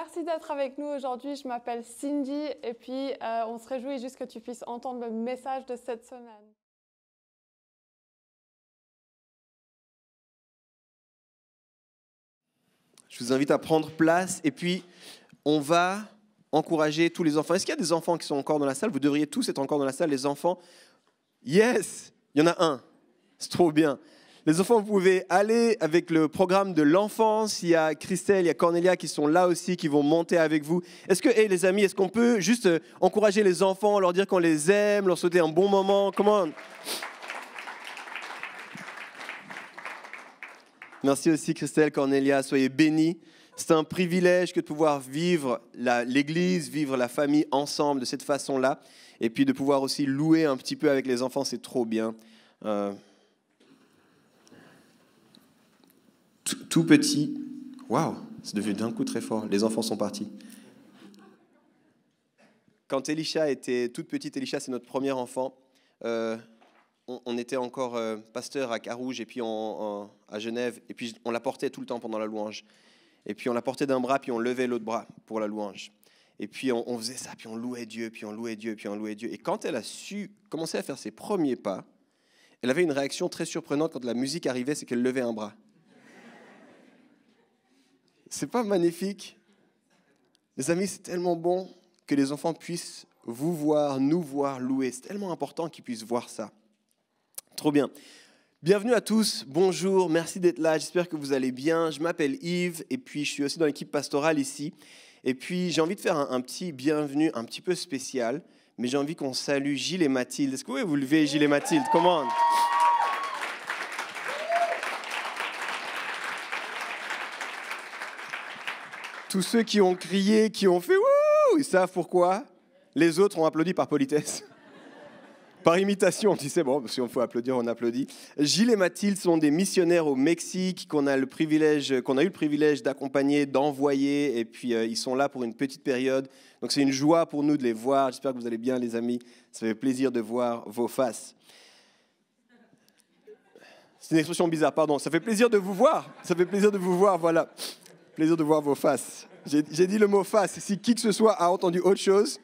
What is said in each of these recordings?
Merci d'être avec nous aujourd'hui. Je m'appelle Cindy et puis euh, on se réjouit juste que tu puisses entendre le message de cette semaine. Je vous invite à prendre place et puis on va encourager tous les enfants. Est-ce qu'il y a des enfants qui sont encore dans la salle Vous devriez tous être encore dans la salle, les enfants. Yes, il y en a un. C'est trop bien. Les enfants, vous pouvez aller avec le programme de l'enfance. Il y a Christelle, il y a Cornelia qui sont là aussi, qui vont monter avec vous. Est-ce que, hey, les amis, est-ce qu'on peut juste euh, encourager les enfants, leur dire qu'on les aime, leur souhaiter un bon moment Comment Merci aussi Christelle, Cornelia, soyez bénis. C'est un privilège que de pouvoir vivre l'Église, vivre la famille ensemble de cette façon-là, et puis de pouvoir aussi louer un petit peu avec les enfants, c'est trop bien. Euh, tout petit, waouh, c'est devenu d'un coup très fort. Les enfants sont partis. Quand Elisha était toute petite, Elisha, c'est notre premier enfant. Euh, on, était encore euh, pasteur à Carouge et puis à Genève. Et puis on la portait tout le temps pendant la louange. Et puis on la portait d'un bras, puis on levait l'autre bras pour la louange. Et puis on, faisait ça, puis on louait Dieu, puis on louait Dieu, puis on louait Dieu. Et quand elle a su commencer à faire ses premiers pas, elle avait une réaction très surprenante quand la musique arrivait, c'est qu'elle levait un bras. C'est pas magnifique Les amis, c'est tellement bon que les enfants puissent vous voir, nous voir, louer. C'est tellement important qu'ils puissent voir ça. Trop bien. Bienvenue à tous, bonjour, merci d'être là, j'espère que vous allez bien. Je m'appelle Yves et puis je suis aussi dans l'équipe pastorale ici. Et puis j'ai envie de faire un, petit bienvenue un petit peu spécial, mais j'ai envie qu'on salue Gilles et Mathilde. Est-ce que vous pouvez vous lever Gilles et Mathilde Comment Tous ceux qui ont crié, qui ont fait wouh, ils savent pourquoi. Les autres ont applaudi par politesse. Par imitation, tu sais, bon, si on faut applaudir, on applaudit. Gilles et Mathilde sont des missionnaires au Mexique qu'on a, eu le privilège d'accompagner, d'envoyer, et puis euh, ils sont là pour une petite période. Donc c'est une joie pour nous de les voir. J'espère que vous allez bien, les amis. Ça fait plaisir de voir vos faces. C'est une expression bizarre, pardon. Ça fait plaisir de vous voir. Ça fait plaisir de vous voir, voilà. Plaisir de voir vos faces. J'ai dit le mot face. Si qui que ce soit a entendu autre chose,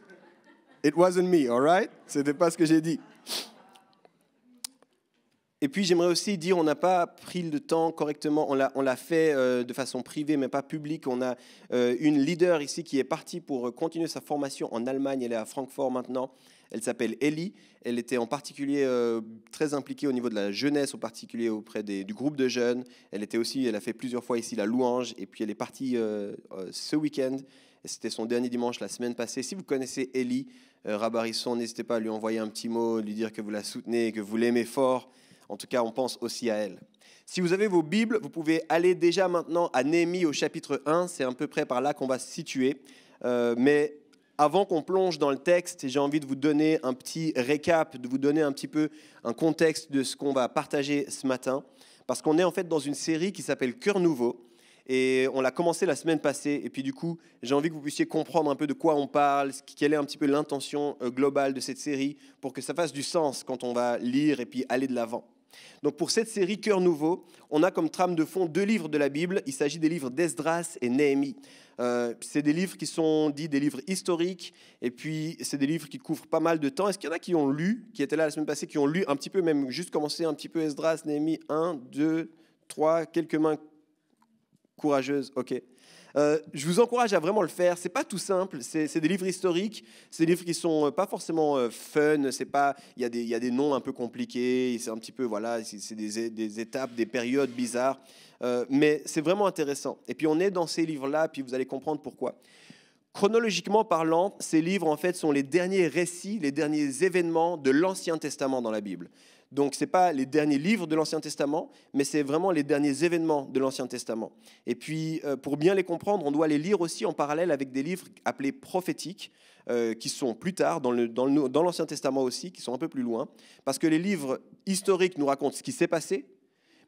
it wasn't me, all right? C'était pas ce que j'ai dit. Et puis j'aimerais aussi dire, on n'a pas pris le temps correctement, on l'a fait euh, de façon privée, mais pas publique. On a euh, une leader ici qui est partie pour euh, continuer sa formation en Allemagne, elle est à Francfort maintenant. Elle s'appelle Ellie. Elle était en particulier euh, très impliquée au niveau de la jeunesse, en particulier auprès du groupe de jeunes. Elle était aussi, elle a fait plusieurs fois ici la louange. Et puis elle est partie euh, euh, ce week-end. C'était son dernier dimanche la semaine passée. Si vous connaissez Ellie Rabarisson, n'hésitez pas à lui envoyer un petit mot, lui dire que vous la soutenez, que vous l'aimez fort. En tout cas, on pense aussi à elle. Si vous avez vos Bibles, vous pouvez aller déjà maintenant à Néhémie au chapitre 1. C'est à peu près par là qu'on va se situer. mais avant qu'on plonge dans le texte, j'ai envie de vous donner un petit récap, de vous donner un petit peu un contexte de ce qu'on va partager ce matin, parce qu'on est en fait dans une série qui s'appelle Cœur nouveau, et on l'a commencé la semaine passée, et puis du coup, j'ai envie que vous puissiez comprendre un peu de quoi on parle, quelle est un petit peu l'intention euh, globale de cette série, pour que ça fasse du sens quand on va lire et puis aller de l'avant. Donc pour cette série Cœur Nouveau, on a comme trame de fond deux livres de la Bible. Il s'agit des livres d'Esdras et Néhémie. Euh, c'est des livres qui sont dits des livres historiques, et puis c'est des livres qui couvrent pas mal de temps. Est-ce qu'il y en a qui ont lu, qui étaient là la semaine passée, qui ont lu un petit peu, même juste commencé un petit peu Esdras, Néhémie 1, 2, 3, quelques mains courageuses, ok. Euh, je vous encourage à vraiment le faire. C'est pas tout simple. C'est des livres historiques. C'est des livres qui sont euh, pas forcément euh, fun. C'est pas. Il y, a des, noms un peu compliqués. C'est un petit peu voilà. C'est des, étapes, des périodes bizarres. mais c'est vraiment intéressant. Et puis on est dans ces livres-là. Puis vous allez comprendre pourquoi. Chronologiquement parlant, ces livres en fait sont les derniers récits, les derniers événements de l'Ancien Testament dans la Bible. Donc ce n'est pas les derniers livres de l'Ancien Testament, mais c'est vraiment les derniers événements de l'Ancien Testament. Et puis euh, pour bien les comprendre, on doit les lire aussi en parallèle avec des livres appelés prophétiques, euh, qui sont plus tard, dans, le, dans, l'Ancien Testament aussi, qui sont un peu plus loin, parce que les livres historiques nous racontent ce qui s'est passé,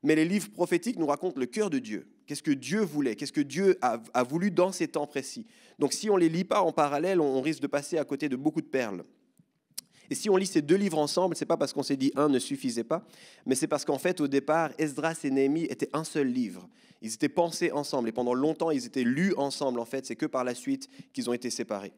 mais les livres prophétiques nous racontent le cœur de Dieu. Qu'est-ce que Dieu voulait Qu'est-ce que Dieu a, voulu dans ces temps précis Donc si on ne les lit pas en parallèle, on risque de passer à côté de beaucoup de perles. Et si on lit ces deux livres ensemble, c'est pas parce qu'on s'est dit un ne suffisait pas, mais c'est parce qu'en fait, au départ, Esdras et Néhémie étaient un seul livre. Ils étaient pensés ensemble et pendant longtemps, ils étaient lus ensemble. En fait, c'est que par la suite qu'ils ont été séparés.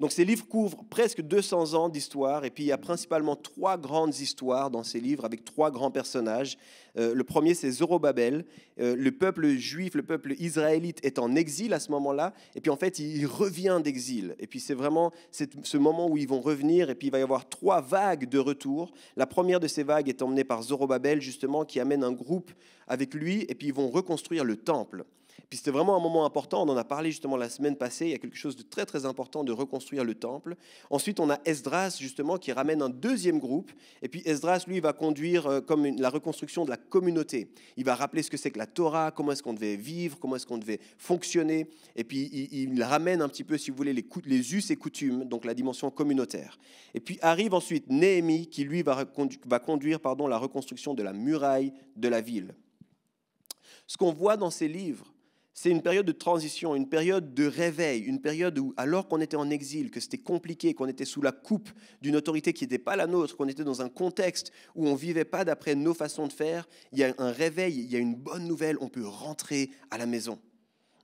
Donc ces livres couvrent presque 200 ans d'histoire, et puis il y a principalement trois grandes histoires dans ces livres avec trois grands personnages. Euh, le premier, c'est Zorobabel. Euh, le peuple juif, le peuple israélite est en exil à ce moment-là, et puis en fait, il revient d'exil. Et puis c'est vraiment ce moment où ils vont revenir, et puis il va y avoir trois vagues de retour. La première de ces vagues est emmenée par Zorobabel, justement, qui amène un groupe avec lui, et puis ils vont reconstruire le temple. Puis c'était vraiment un moment important, on en a parlé justement la semaine passée, il y a quelque chose de très très important de reconstruire le temple. Ensuite, on a Esdras justement qui ramène un deuxième groupe, et puis Esdras lui va conduire euh, comme la reconstruction de la communauté. Il va rappeler ce que c'est que la Torah, comment est-ce qu'on devait vivre, comment est-ce qu'on devait fonctionner, et puis il, ramène un petit peu, si vous voulez, les, us et coutumes, donc la dimension communautaire. Et puis arrive ensuite Néhémie qui lui va, va conduire pardon, la reconstruction de la muraille de la ville. Ce qu'on voit dans ces livres, c'est une période de transition, une période de réveil, une période où, alors qu'on était en exil, que c'était compliqué, qu'on était sous la coupe d'une autorité qui n'était pas la nôtre, qu'on était dans un contexte où on ne vivait pas d'après nos façons de faire, il y a un réveil, il y a une bonne nouvelle, on peut rentrer à la maison.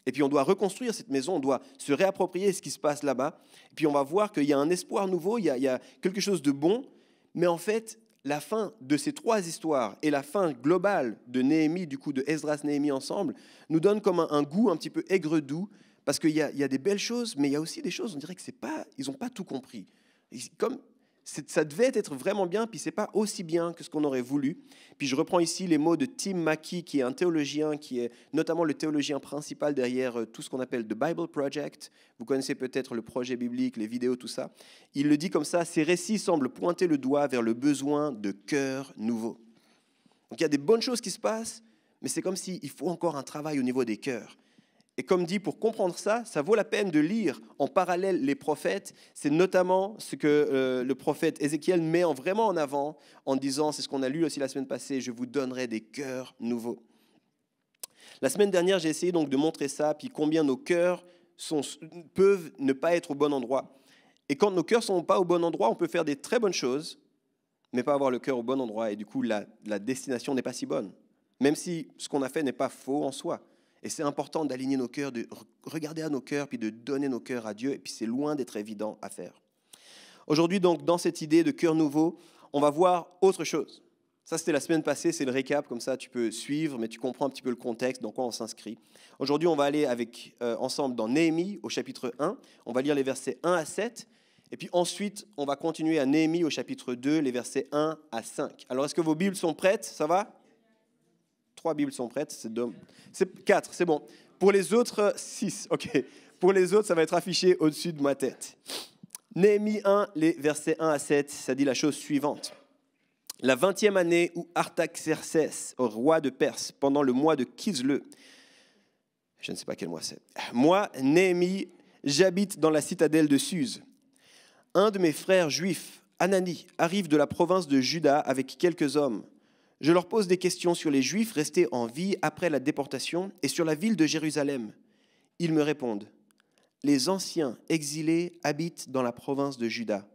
Et puis on doit reconstruire cette maison, on doit se réapproprier ce qui se passe là-bas. Et puis on va voir qu'il y a un espoir nouveau, il y a, il y a quelque chose de bon, mais en fait, la fin de ces trois histoires et la fin globale de Néhémie, du coup de Esdras Néhémie ensemble, nous donne comme un, goût un petit peu aigre-doux, parce qu'il y, y, a des belles choses, mais il y a aussi des choses, on dirait que c'est pas, ils n'ont pas tout compris. Comme ça devait être vraiment bien, puis c'est pas aussi bien que ce qu'on aurait voulu. Puis je reprends ici les mots de Tim Mackey, qui est un théologien, qui est notamment le théologien principal derrière euh, tout ce qu'on appelle The Bible Project. Vous connaissez peut-être le projet biblique, les vidéos, tout ça. Il le dit comme ça, ces récits semblent pointer le doigt vers le besoin de cœurs nouveaux. » Donc il y a des bonnes choses qui se passent, mais c'est comme s'il faut encore un travail au niveau des cœurs. Et comme dit, pour comprendre ça, ça vaut la peine de lire en parallèle les prophètes. C'est notamment ce que euh, le prophète Ézéchiel met vraiment en avant en disant, c'est ce qu'on a lu aussi la semaine passée, je vous donnerai des cœurs nouveaux. La semaine dernière, j'ai essayé donc de montrer ça, puis combien nos cœurs peuvent ne pas être au bon endroit. Et quand nos cœurs ne sont pas au bon endroit, on peut faire des très bonnes choses, mais pas avoir le cœur au bon endroit. Et du coup, la destination n'est pas si bonne. Même si ce qu'on a fait n'est pas faux en soi. Et c'est important d'aligner nos cœurs, de regarder à nos cœurs, puis de donner nos cœurs à Dieu. Et puis c'est loin d'être évident à faire. Aujourd'hui, donc, dans cette idée de cœur nouveau, on va voir autre chose. Ça, c'était la semaine passée, c'est le récap, comme ça tu peux suivre, mais tu comprends un petit peu le contexte, dans quoi on s'inscrit. Aujourd'hui, on va aller avec, euh, ensemble dans Néhémie au chapitre 1. On va lire les versets 1 à 7. Et puis ensuite, on va continuer à Néhémie au chapitre 2, les versets 1 à 5. Alors, est-ce que vos Bibles sont prêtes Ça va Trois Bibles sont prêtes, c'est deux. C'est quatre, c'est bon. Pour les autres, six, ok. Pour les autres, ça va être affiché au-dessus de ma tête. Néhémie 1, les versets 1 à 7, ça dit la chose suivante. La vingtième année où artaxercès roi de Perse, pendant le mois de Kizle, je ne sais pas quel mois c'est, moi, Néhémie, j'habite dans la citadelle de Suse. Un de mes frères juifs, Anani, arrive de la province de Juda avec quelques hommes je leur pose des questions sur les Juifs restés en vie après la déportation et sur la ville de Jérusalem. Ils me répondent, Les anciens exilés habitent dans la province de Juda,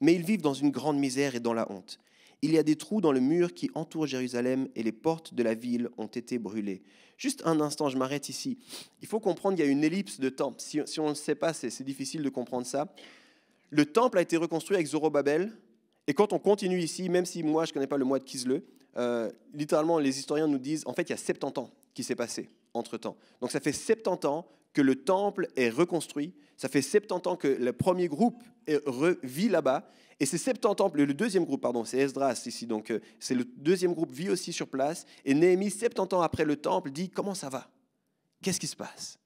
mais ils vivent dans une grande misère et dans la honte. Il y a des trous dans le mur qui entoure Jérusalem et les portes de la ville ont été brûlées. Juste un instant, je m'arrête ici. Il faut comprendre qu'il y a une ellipse de temps. Si, on ne sait pas, c'est difficile de comprendre ça. Le temple a été reconstruit avec Zorobabel. Et quand on continue ici, même si moi je ne connais pas le mois de Kisle, euh, littéralement, les historiens nous disent, en fait, il y a 70 ans qui s'est passé entre-temps. Donc ça fait 70 ans que le temple est reconstruit, ça fait 70 ans que le premier groupe vit là-bas, et c'est 70 ans, le deuxième groupe, pardon, c'est Esdras ici, donc euh, c'est le deuxième groupe vit aussi sur place, et Néhémie, 70 ans après le temple, dit, comment ça va Qu'est-ce qui se passe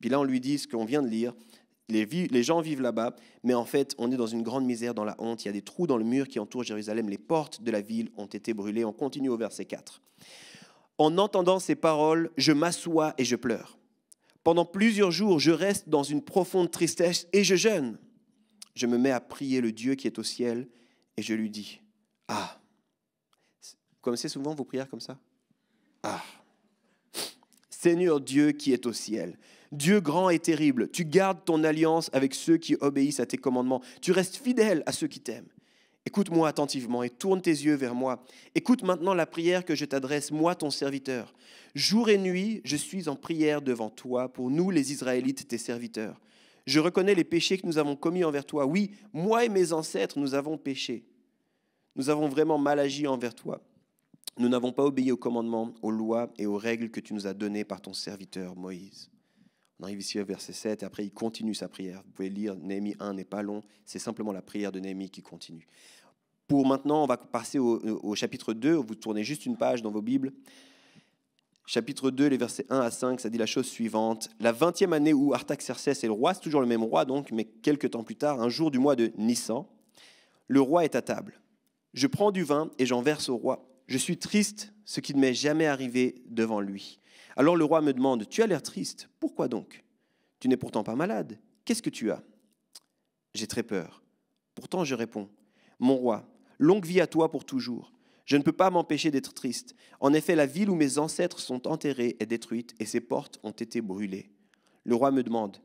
Puis là, on lui dit ce qu'on vient de lire, les, gens vivent là-bas, mais en fait, on est dans une grande misère, dans la honte. Il y a des trous dans le mur qui entourent Jérusalem. Les portes de la ville ont été brûlées. On continue au verset 4. En entendant ces paroles, je m'assois et je pleure. Pendant plusieurs jours, je reste dans une profonde tristesse et je jeûne. Je me mets à prier le Dieu qui est au ciel et je lui dis, Ah, Comme c'est souvent vos prières comme ça Ah, Seigneur Dieu qui est au ciel, Dieu grand et terrible, tu gardes ton alliance avec ceux qui obéissent à tes commandements. Tu restes fidèle à ceux qui t'aiment. Écoute-moi attentivement et tourne tes yeux vers moi. Écoute maintenant la prière que je t'adresse, moi ton serviteur. Jour et nuit, je suis en prière devant toi pour nous les Israélites, tes serviteurs. Je reconnais les péchés que nous avons commis envers toi. Oui, moi et mes ancêtres, nous avons péché. Nous avons vraiment mal agi envers toi. Nous n'avons pas obéi aux commandements, aux lois et aux règles que tu nous as données par ton serviteur Moïse. On arrive ici au verset 7 et après il continue sa prière. Vous pouvez lire Néhémie 1 n'est pas long, c'est simplement la prière de Néhémie qui continue. Pour maintenant, on va passer au, chapitre 2, vous tournez juste une page dans vos Bibles. Chapitre 2, les versets 1 à 5, ça dit la chose suivante. La 20e année où Artaxerxès est le roi, c'est toujours le même roi donc, mais quelques temps plus tard, un jour du mois de Nissan, le roi est à table. Je prends du vin et j'en verse au roi je suis triste, ce qui ne m'est jamais arrivé devant lui. Alors le roi me demande, Tu as l'air triste, pourquoi donc Tu n'es pourtant pas malade, qu'est-ce que tu as J'ai très peur. Pourtant je réponds, Mon roi, longue vie à toi pour toujours. Je ne peux pas m'empêcher d'être triste. En effet, la ville où mes ancêtres sont enterrés est détruite et ses portes ont été brûlées. Le roi me demande,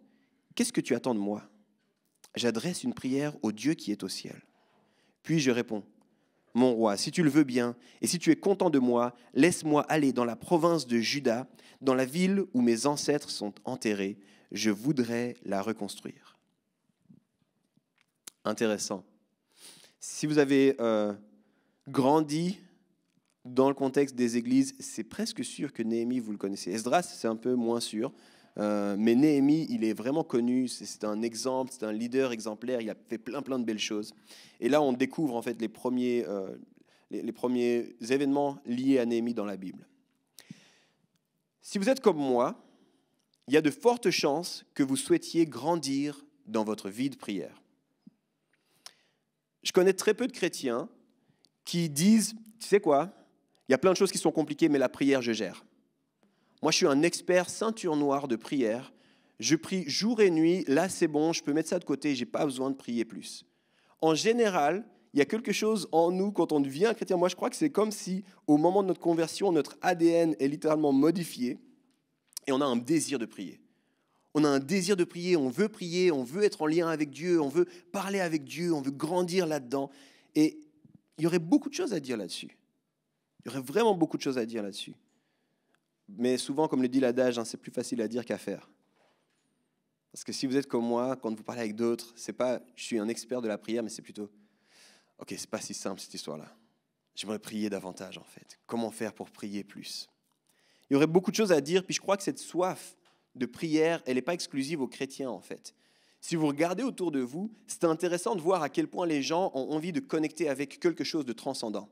Qu'est-ce que tu attends de moi J'adresse une prière au Dieu qui est au ciel. Puis je réponds, mon roi, si tu le veux bien, et si tu es content de moi, laisse-moi aller dans la province de Juda, dans la ville où mes ancêtres sont enterrés. Je voudrais la reconstruire. Intéressant. Si vous avez euh, grandi dans le contexte des églises, c'est presque sûr que Néhémie, vous le connaissez. Esdras, c'est un peu moins sûr. Euh, mais Néhémie, il est vraiment connu, c'est un exemple, c'est un leader exemplaire, il a fait plein plein de belles choses. Et là, on découvre en fait les premiers, euh, les premiers événements liés à Néhémie dans la Bible. Si vous êtes comme moi, il y a de fortes chances que vous souhaitiez grandir dans votre vie de prière. Je connais très peu de chrétiens qui disent, tu sais quoi, il y a plein de choses qui sont compliquées, mais la prière, je gère. Moi, je suis un expert ceinture noire de prière. Je prie jour et nuit. Là, c'est bon, je peux mettre ça de côté. j'ai pas besoin de prier plus. En général, il y a quelque chose en nous quand on devient chrétien. Moi, je crois que c'est comme si, au moment de notre conversion, notre ADN est littéralement modifié et on a un désir de prier. On a un désir de prier, on veut prier, on veut être en lien avec Dieu, on veut parler avec Dieu, on veut grandir là-dedans. Et il y aurait beaucoup de choses à dire là-dessus. Il y aurait vraiment beaucoup de choses à dire là-dessus. Mais souvent, comme le dit l'adage, hein, c'est plus facile à dire qu'à faire. Parce que si vous êtes comme moi, quand vous parlez avec d'autres, c'est pas je suis un expert de la prière, mais c'est plutôt OK, c'est pas si simple cette histoire-là. J'aimerais prier davantage en fait. Comment faire pour prier plus Il y aurait beaucoup de choses à dire, puis je crois que cette soif de prière, elle n'est pas exclusive aux chrétiens en fait. Si vous regardez autour de vous, c'est intéressant de voir à quel point les gens ont envie de connecter avec quelque chose de transcendant.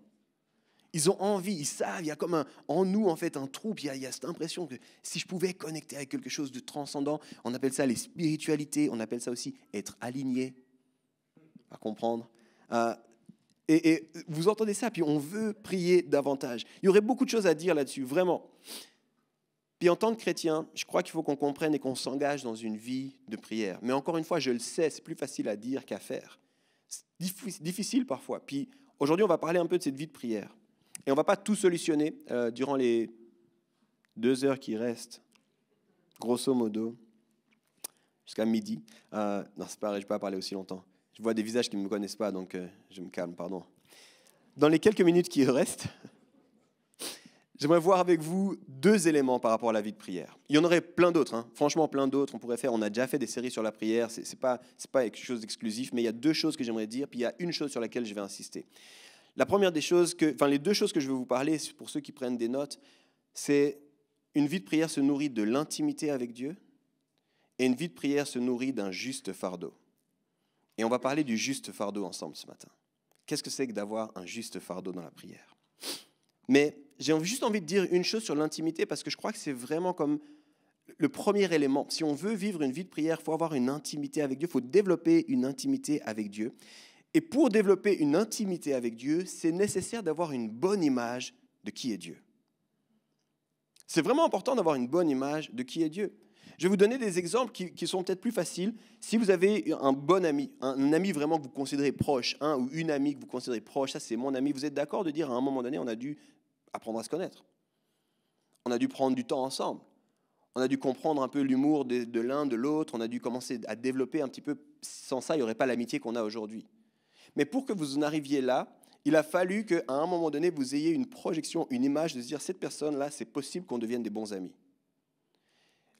Ils ont envie, ils savent, il y a comme en nous en fait un trou, il y, a, cette impression que si je pouvais connecter avec quelque chose de transcendant, on appelle ça les spiritualités, on appelle ça aussi être aligné, à comprendre. Euh, et, et, vous entendez ça, puis on veut prier davantage. Il y aurait beaucoup de choses à dire là-dessus, vraiment. Puis en tant que chrétien, je crois qu'il faut qu'on comprenne et qu'on s'engage dans une vie de prière. Mais encore une fois, je le sais, c'est plus facile à dire qu'à faire. C'est difficile parfois. Puis aujourd'hui, on va parler un peu de cette vie de prière. Et on ne va pas tout solutionner euh, durant les deux heures qui restent, grosso modo, jusqu'à midi. Euh, non, c'est pareil, je ne vais pas parler aussi longtemps. Je vois des visages qui ne me connaissent pas, donc euh, je me calme, pardon. Dans les quelques minutes qui restent, J'aimerais voir avec vous deux éléments par rapport à la vie de prière. Il y en aurait plein d'autres, hein. franchement plein d'autres. On pourrait faire, on a déjà fait des séries sur la prière, ce n'est pas, pas quelque chose d'exclusif, mais il y a deux choses que j'aimerais dire, puis il y a une chose sur laquelle je vais insister. La première des choses, que, enfin les deux choses que je veux vous parler, pour ceux qui prennent des notes, c'est une vie de prière se nourrit de l'intimité avec Dieu et une vie de prière se nourrit d'un juste fardeau. Et on va parler du juste fardeau ensemble ce matin. Qu'est-ce que c'est que d'avoir un juste fardeau dans la prière Mais j'ai juste envie de dire une chose sur l'intimité parce que je crois que c'est vraiment comme le premier élément. Si on veut vivre une vie de prière, il faut avoir une intimité avec Dieu, il faut développer une intimité avec Dieu. Et pour développer une intimité avec Dieu, c'est nécessaire d'avoir une bonne image de qui est Dieu. C'est vraiment important d'avoir une bonne image de qui est Dieu. Je vais vous donner des exemples qui, sont peut-être plus faciles. Si vous avez un bon ami, un, ami vraiment que vous considérez proche, un ou une amie que vous considérez proche, ça c'est mon ami, vous êtes d'accord de dire à un moment donné, on a dû apprendre à se connaître. On a dû prendre du temps ensemble. On a dû comprendre un peu l'humour de, l'un, de l'autre. On a dû commencer à développer un petit peu. Sans ça, il n'y aurait pas l'amitié qu'on a aujourd'hui. Mais pour que vous en arriviez là, il a fallu qu'à un moment donné, vous ayez une projection, une image de se dire, cette personne-là, c'est possible qu'on devienne des bons amis.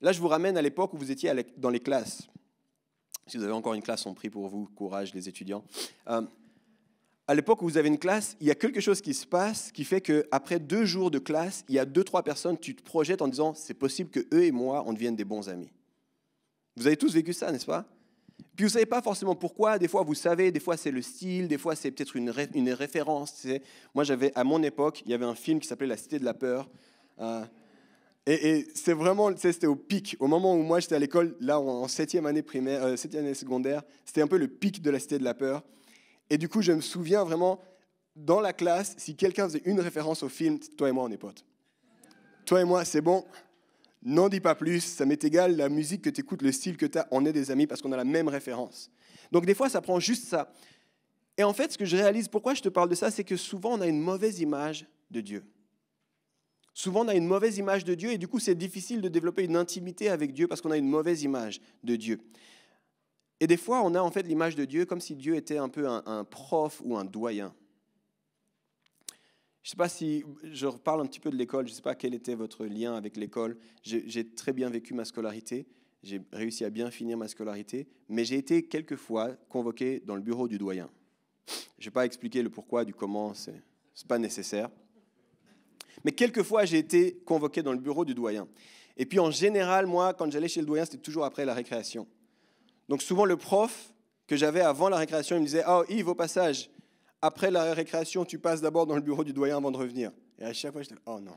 Là, je vous ramène à l'époque où vous étiez dans les classes. Si vous avez encore une classe, on prie pour vous, courage les étudiants. Euh, à l'époque où vous avez une classe, il y a quelque chose qui se passe qui fait qu'après deux jours de classe, il y a deux, trois personnes, tu te projettes en disant, c'est possible que eux et moi, on devienne des bons amis. Vous avez tous vécu ça, n'est-ce pas puis vous ne savez pas forcément pourquoi, des fois vous savez, des fois c'est le style, des fois c'est peut-être une, une, référence. Moi j'avais, à mon époque, il y avait un film qui s'appelait La Cité de la Peur. Euh, et, et c'est vraiment, c'était au pic. Au moment où moi j'étais à l'école, là en septième année primaire, euh, année secondaire, c'était un peu le pic de La Cité de la Peur. Et du coup je me souviens vraiment, dans la classe, si quelqu'un faisait une référence au film, toi et moi on est potes. Toi et moi c'est bon, N'en dis pas plus, ça m'est égal la musique que tu écoutes, le style que tu as, on est des amis parce qu'on a la même référence. Donc des fois, ça prend juste ça. Et en fait, ce que je réalise, pourquoi je te parle de ça, c'est que souvent on a une mauvaise image de Dieu. Souvent on a une mauvaise image de Dieu et du coup c'est difficile de développer une intimité avec Dieu parce qu'on a une mauvaise image de Dieu. Et des fois on a en fait l'image de Dieu comme si Dieu était un peu un prof ou un doyen. Je ne sais pas si je reparle un petit peu de l'école, je ne sais pas quel était votre lien avec l'école. J'ai très bien vécu ma scolarité, j'ai réussi à bien finir ma scolarité, mais j'ai été quelquefois convoqué dans le bureau du doyen. Je ne vais pas expliquer le pourquoi, du comment, ce n'est pas nécessaire. Mais quelquefois, j'ai été convoqué dans le bureau du doyen. Et puis en général, moi, quand j'allais chez le doyen, c'était toujours après la récréation. Donc souvent, le prof que j'avais avant la récréation, il me disait, oh Yves, au passage, après la récréation, tu passes d'abord dans le bureau du doyen avant de revenir. Et à chaque fois, je dis, oh non,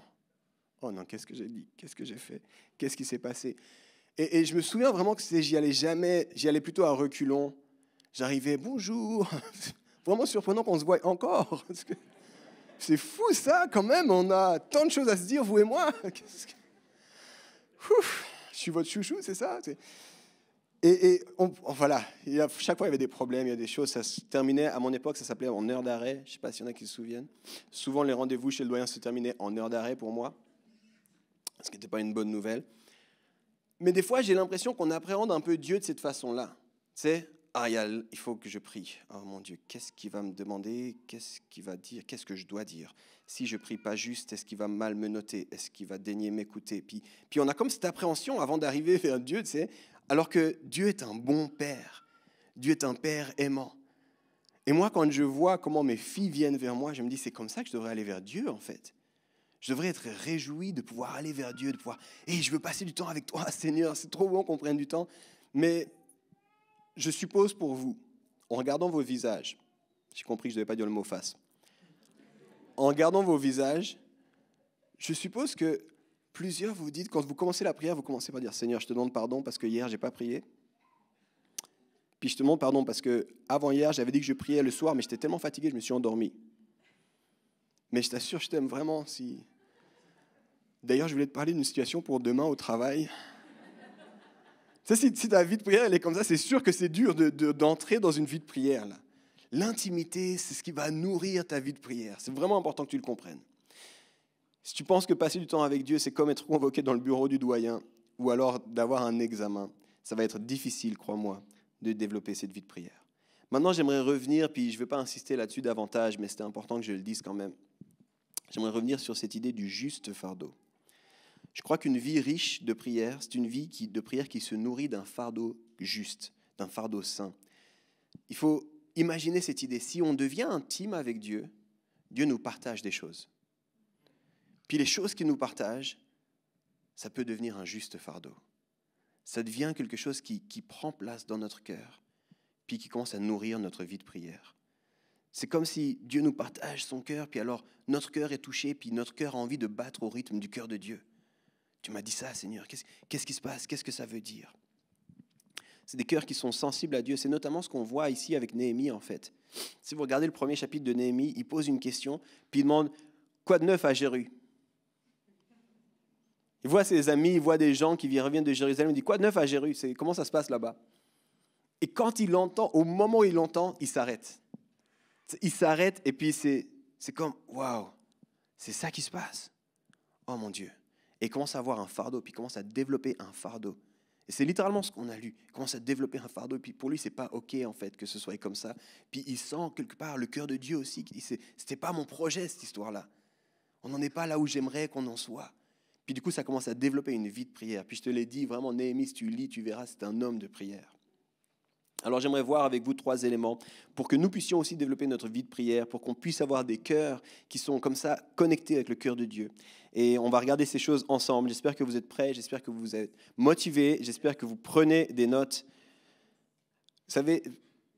oh non, qu'est-ce que j'ai dit Qu'est-ce que j'ai fait Qu'est-ce qui s'est passé et, je me souviens vraiment que j'y allais jamais, j'y allais plutôt à reculons. J'arrivais, bonjour. vraiment surprenant qu'on se voie encore. C'est fou ça, quand même. On a tant de choses à se dire, vous et moi. je suis votre chouchou, c'est ça et, on, voilà, chaque fois il y avait des problèmes, il y a des choses. Ça se terminait, à mon époque, ça s'appelait en heure d'arrêt. Je ne sais pas s'il y en a qui se souviennent. Souvent, les rendez-vous chez le doyen se terminaient en heure d'arrêt pour moi, ce qui n'était pas une bonne nouvelle. Mais des fois, j'ai l'impression qu'on appréhende un peu Dieu de cette façon-là. C'est, ah, il faut que je prie. Oh mon Dieu, qu'est-ce qu'il va me demander Qu'est-ce qu'il va dire Qu'est-ce que je dois dire Si je prie pas juste, est-ce qu'il va mal me noter Est-ce qu'il va daigner m'écouter puis, puis on a comme cette appréhension avant d'arriver vers Dieu, tu sais, alors que Dieu est un bon Père. Dieu est un Père aimant. Et moi, quand je vois comment mes filles viennent vers moi, je me dis, c'est comme ça que je devrais aller vers Dieu, en fait. Je devrais être réjoui de pouvoir aller vers Dieu, de pouvoir, hé, je veux passer du temps avec toi, Seigneur, c'est trop bon qu'on prenne du temps. Mais je suppose pour vous, en regardant vos visages, j'ai compris que je ne devais pas dire le mot face, en regardant vos visages, je suppose que Plusieurs, vous dites, quand vous commencez la prière, vous commencez par dire Seigneur, je te demande pardon parce que hier, je n'ai pas prié. Puis je te demande pardon parce que avant hier, j'avais dit que je priais le soir, mais j'étais tellement fatigué, je me suis endormi. Mais je t'assure, je t'aime vraiment. Si... D'ailleurs, je voulais te parler d'une situation pour demain au travail. Ça, si, ta vie de prière est comme ça, c'est sûr que c'est dur d'entrer dans une vie de prière. L'intimité, c'est ce qui va nourrir ta vie de prière. C'est vraiment important que tu le comprennes. Si tu penses que passer du temps avec Dieu, c'est comme être convoqué dans le bureau du doyen ou alors d'avoir un examen, ça va être difficile, crois-moi, de développer cette vie de prière. Maintenant, j'aimerais revenir, puis je ne vais pas insister là-dessus davantage, mais c'était important que je le dise quand même. J'aimerais revenir sur cette idée du juste fardeau. Je crois qu'une vie riche de prière, c'est une vie qui, de prière qui se nourrit d'un fardeau juste, d'un fardeau saint. Il faut imaginer cette idée. Si on devient intime avec Dieu, Dieu nous partage des choses. Puis les choses qu'il nous partage, ça peut devenir un juste fardeau. Ça devient quelque chose qui, prend place dans notre cœur, puis qui commence à nourrir notre vie de prière. C'est comme si Dieu nous partage son cœur, puis alors notre cœur est touché, puis notre cœur a envie de battre au rythme du cœur de Dieu. Tu m'as dit ça, Seigneur, qu'est-ce qui se passe Qu'est-ce que ça veut dire C'est des cœurs qui sont sensibles à Dieu. C'est notamment ce qu'on voit ici avec Néhémie, en fait. Si vous regardez le premier chapitre de Néhémie, il pose une question, puis il demande, quoi de neuf à Jérusalem il voit ses amis, il voit des gens qui reviennent de Jérusalem, il dit, quoi de neuf à Jérusalem Comment ça se passe là-bas Et quand il l'entend, au moment où il l'entend, il s'arrête. Il s'arrête et puis c'est, c'est comme, waouh, c'est ça qui se passe. Oh mon Dieu. Et il commence à avoir un fardeau, puis il commence à développer un fardeau. Et c'est littéralement ce qu'on a lu. Il commence à développer un fardeau, puis pour lui, c'est pas OK en fait que ce soit comme ça. Puis il sent quelque part le cœur de Dieu aussi, qui dit, c'était pas mon projet cette histoire-là. On n'en est pas là où j'aimerais qu'on en soit. Puis du coup, ça commence à développer une vie de prière. Puis je te l'ai dit, vraiment, Néhémie, si tu lis, tu verras, c'est un homme de prière. Alors j'aimerais voir avec vous trois éléments pour que nous puissions aussi développer notre vie de prière, pour qu'on puisse avoir des cœurs qui sont comme ça connectés avec le cœur de Dieu. Et on va regarder ces choses ensemble. J'espère que vous êtes prêts, j'espère que vous êtes motivés, j'espère que vous prenez des notes. Vous savez,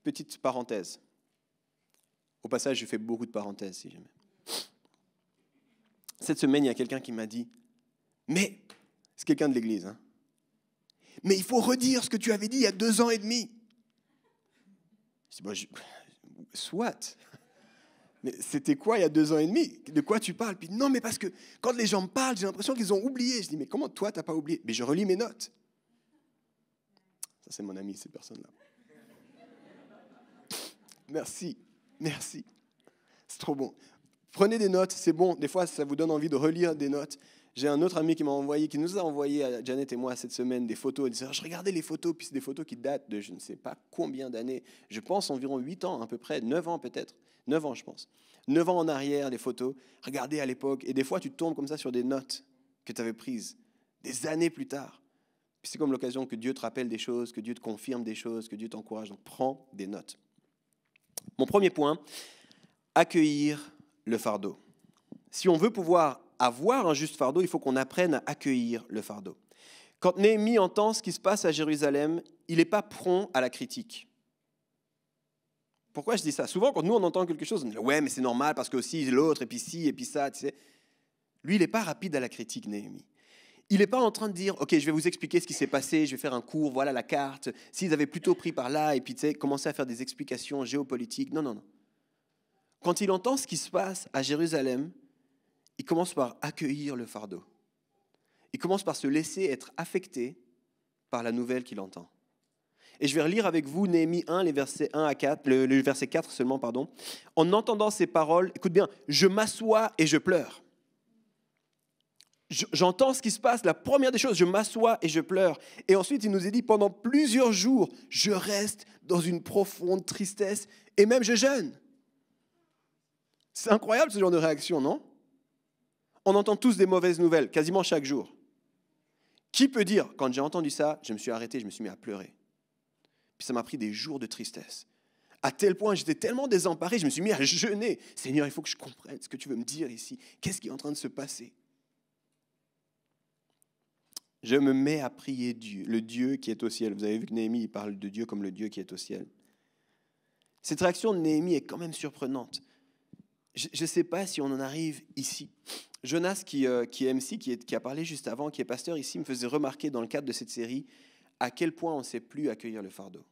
petite parenthèse. Au passage, je fais beaucoup de parenthèses si jamais. Cette semaine, il y a quelqu'un qui m'a dit, mais, c'est quelqu'un de l'Église, hein. mais il faut redire ce que tu avais dit il y a deux ans et demi. Moi, je soit. Mais c'était quoi il y a deux ans et demi De quoi tu parles Puis non, mais parce que quand les gens me parlent, j'ai l'impression qu'ils ont oublié. Je dis, mais comment toi, t'as pas oublié Mais je relis mes notes. Ça, c'est mon ami, cette personne-là. Merci, merci. C'est trop bon. Prenez des notes, c'est bon. Des fois, ça vous donne envie de relire des notes. J'ai un autre ami qui m'a envoyé, qui nous a envoyé, à Janet et moi, cette semaine, des photos. Il disait, ah, je regardais les photos, puis c'est des photos qui datent de je ne sais pas combien d'années. Je pense environ 8 ans à peu près, 9 ans peut-être. 9 ans, je pense. 9 ans en arrière, des photos. Regardez à l'époque. Et des fois, tu tombes comme ça sur des notes que tu avais prises des années plus tard. Puis c'est comme l'occasion que Dieu te rappelle des choses, que Dieu te confirme des choses, que Dieu t'encourage. Donc prends des notes. Mon premier point, accueillir le fardeau. Si on veut pouvoir avoir un juste fardeau, il faut qu'on apprenne à accueillir le fardeau. Quand Néhémie entend ce qui se passe à Jérusalem, il n'est pas prompt à la critique. Pourquoi je dis ça Souvent, quand nous, on entend quelque chose, on dit Ouais, mais c'est normal parce que aussi l'autre, et puis ci, et puis ça, tu sais. Lui, il n'est pas rapide à la critique, Néhémie. Il n'est pas en train de dire Ok, je vais vous expliquer ce qui s'est passé, je vais faire un cours, voilà la carte. S'ils avaient plutôt pris par là, et puis tu sais, commencer à faire des explications géopolitiques. Non, non, non. Quand il entend ce qui se passe à Jérusalem, il commence par accueillir le fardeau. Il commence par se laisser être affecté par la nouvelle qu'il entend. Et je vais relire avec vous Néhémie 1, les versets 1 à 4, le, verset 4 seulement, pardon. En entendant ces paroles, écoute bien, je m'assois et je pleure. J'entends ce qui se passe, la première des choses, je m'assois et je pleure. Et ensuite, il nous est dit, pendant plusieurs jours, je reste dans une profonde tristesse et même je jeûne. C'est incroyable ce genre de réaction, non on entend tous des mauvaises nouvelles, quasiment chaque jour. Qui peut dire, quand j'ai entendu ça, je me suis arrêté, je me suis mis à pleurer Puis ça m'a pris des jours de tristesse. À tel point, j'étais tellement désemparé, je me suis mis à jeûner. Seigneur, il faut que je comprenne ce que tu veux me dire ici. Qu'est-ce qui est en train de se passer Je me mets à prier Dieu, le Dieu qui est au ciel. Vous avez vu que Néhémie il parle de Dieu comme le Dieu qui est au ciel. Cette réaction de Néhémie est quand même surprenante. Je ne sais pas si on en arrive ici. Jonas, qui, euh, est MC, qui, a parlé juste avant, qui est pasteur ici, me faisait remarquer dans le cadre de cette série à quel point on ne sait plus accueillir le fardeau.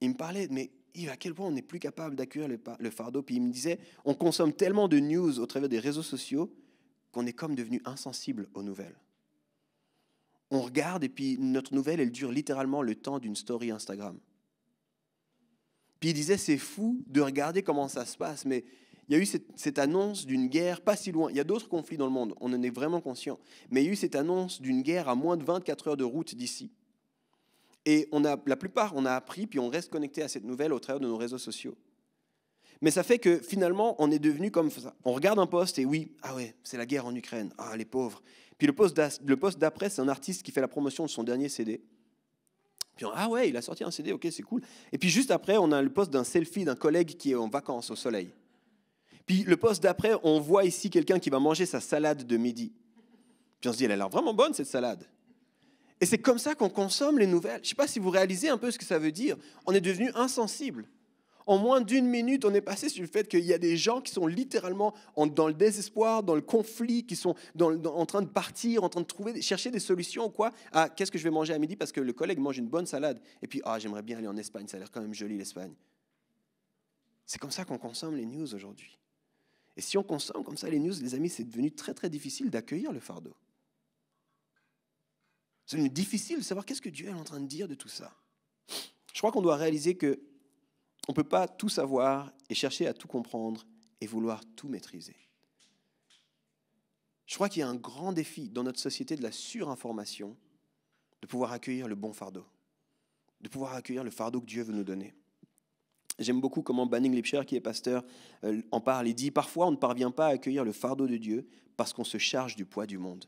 Il me parlait, mais à quel point on n'est plus capable d'accueillir le, le, fardeau. Puis il me disait, on consomme tellement de news au travers des réseaux sociaux qu'on est comme devenu insensible aux nouvelles. On regarde et puis notre nouvelle, elle dure littéralement le temps d'une story Instagram. Puis il disait, c'est fou de regarder comment ça se passe, mais il y a eu cette, annonce d'une guerre pas si loin. Il y a d'autres conflits dans le monde, on en est vraiment conscient. Mais il y a eu cette annonce d'une guerre à moins de 24 heures de route d'ici. Et on a, la plupart, on a appris, puis on reste connecté à cette nouvelle au travers de nos réseaux sociaux. Mais ça fait que finalement, on est devenu comme ça. On regarde un poste et oui, ah ouais, c'est la guerre en Ukraine, ah les pauvres. Puis le poste d'après, c'est un artiste qui fait la promotion de son dernier CD. Puis ah ouais, il a sorti un CD, ok, c'est cool. Et puis juste après, on a le poste d'un selfie d'un collègue qui est en vacances au soleil. Puis le poste d'après, on voit ici quelqu'un qui va manger sa salade de midi. Puis on se dit, elle a l'air vraiment bonne cette salade. Et c'est comme ça qu'on consomme les nouvelles. Je ne sais pas si vous réalisez un peu ce que ça veut dire. On est devenu insensible. En moins d'une minute, on est passé sur le fait qu'il y a des gens qui sont littéralement dans le désespoir, dans le conflit, qui sont en train de partir, en train de chercher des solutions, quoi. qu'est-ce que je vais manger à midi parce que le collègue mange une bonne salade. Et puis, ah, j'aimerais bien aller en Espagne, ça a l'air quand même joli l'Espagne. C'est comme ça qu'on consomme les news aujourd'hui. Et si on consomme comme ça les news, les amis, c'est devenu très très difficile d'accueillir le fardeau. C'est devenu difficile de savoir qu'est-ce que Dieu est en train de dire de tout ça. Je crois qu'on doit réaliser que on ne peut pas tout savoir et chercher à tout comprendre et vouloir tout maîtriser. Je crois qu'il y a un grand défi dans notre société de la surinformation de pouvoir accueillir le bon fardeau, de pouvoir accueillir le fardeau que Dieu veut nous donner. J'aime beaucoup comment Banning Lipscher, qui est pasteur, euh, en parle. et dit Parfois, on ne parvient pas à accueillir le fardeau de Dieu parce qu'on se charge du poids du monde.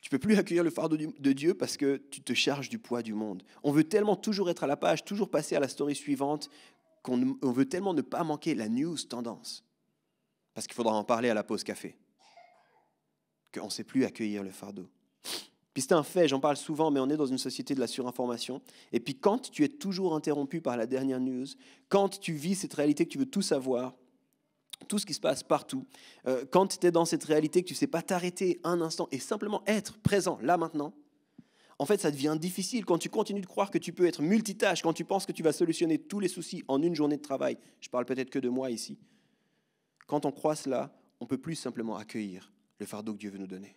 Tu peux plus accueillir le fardeau de Dieu parce que tu te charges du poids du monde. On veut tellement toujours être à la page, toujours passer à la story suivante, qu'on veut tellement ne pas manquer la news tendance. Parce qu'il faudra en parler à la pause café. Qu'on ne sait plus accueillir le fardeau. Puis c'est un fait, j'en parle souvent, mais on est dans une société de la surinformation. Et puis quand tu es toujours interrompu par la dernière news, quand tu vis cette réalité que tu veux tout savoir, tout ce qui se passe partout, euh, quand tu es dans cette réalité que tu ne sais pas t'arrêter un instant et simplement être présent là maintenant, en fait ça devient difficile quand tu continues de croire que tu peux être multitâche, quand tu penses que tu vas solutionner tous les soucis en une journée de travail. Je parle peut-être que de moi ici. Quand on croit cela, on peut plus simplement accueillir le fardeau que Dieu veut nous donner.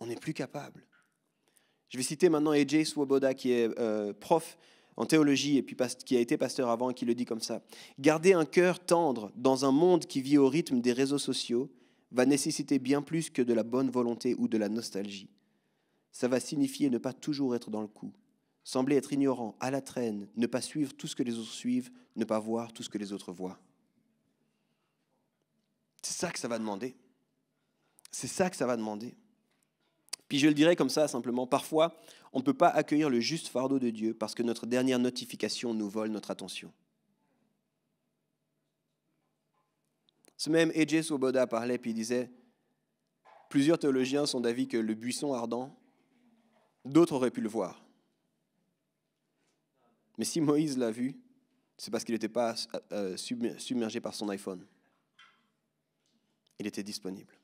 On n'est plus capable. Je vais citer maintenant E.J. Swoboda, qui est euh, prof en théologie et puis qui a été pasteur avant, et qui le dit comme ça. Garder un cœur tendre dans un monde qui vit au rythme des réseaux sociaux va nécessiter bien plus que de la bonne volonté ou de la nostalgie. Ça va signifier ne pas toujours être dans le coup, sembler être ignorant, à la traîne, ne pas suivre tout ce que les autres suivent, ne pas voir tout ce que les autres voient. C'est ça que ça va demander. C'est ça que ça va demander. Et je le dirais comme ça simplement, parfois on ne peut pas accueillir le juste fardeau de Dieu parce que notre dernière notification nous vole notre attention. Ce même Eje Soboda parlait puis il disait, plusieurs théologiens sont d'avis que le buisson ardent, d'autres auraient pu le voir. Mais si Moïse l'a vu, c'est parce qu'il n'était pas euh, submergé par son iPhone. Il était disponible.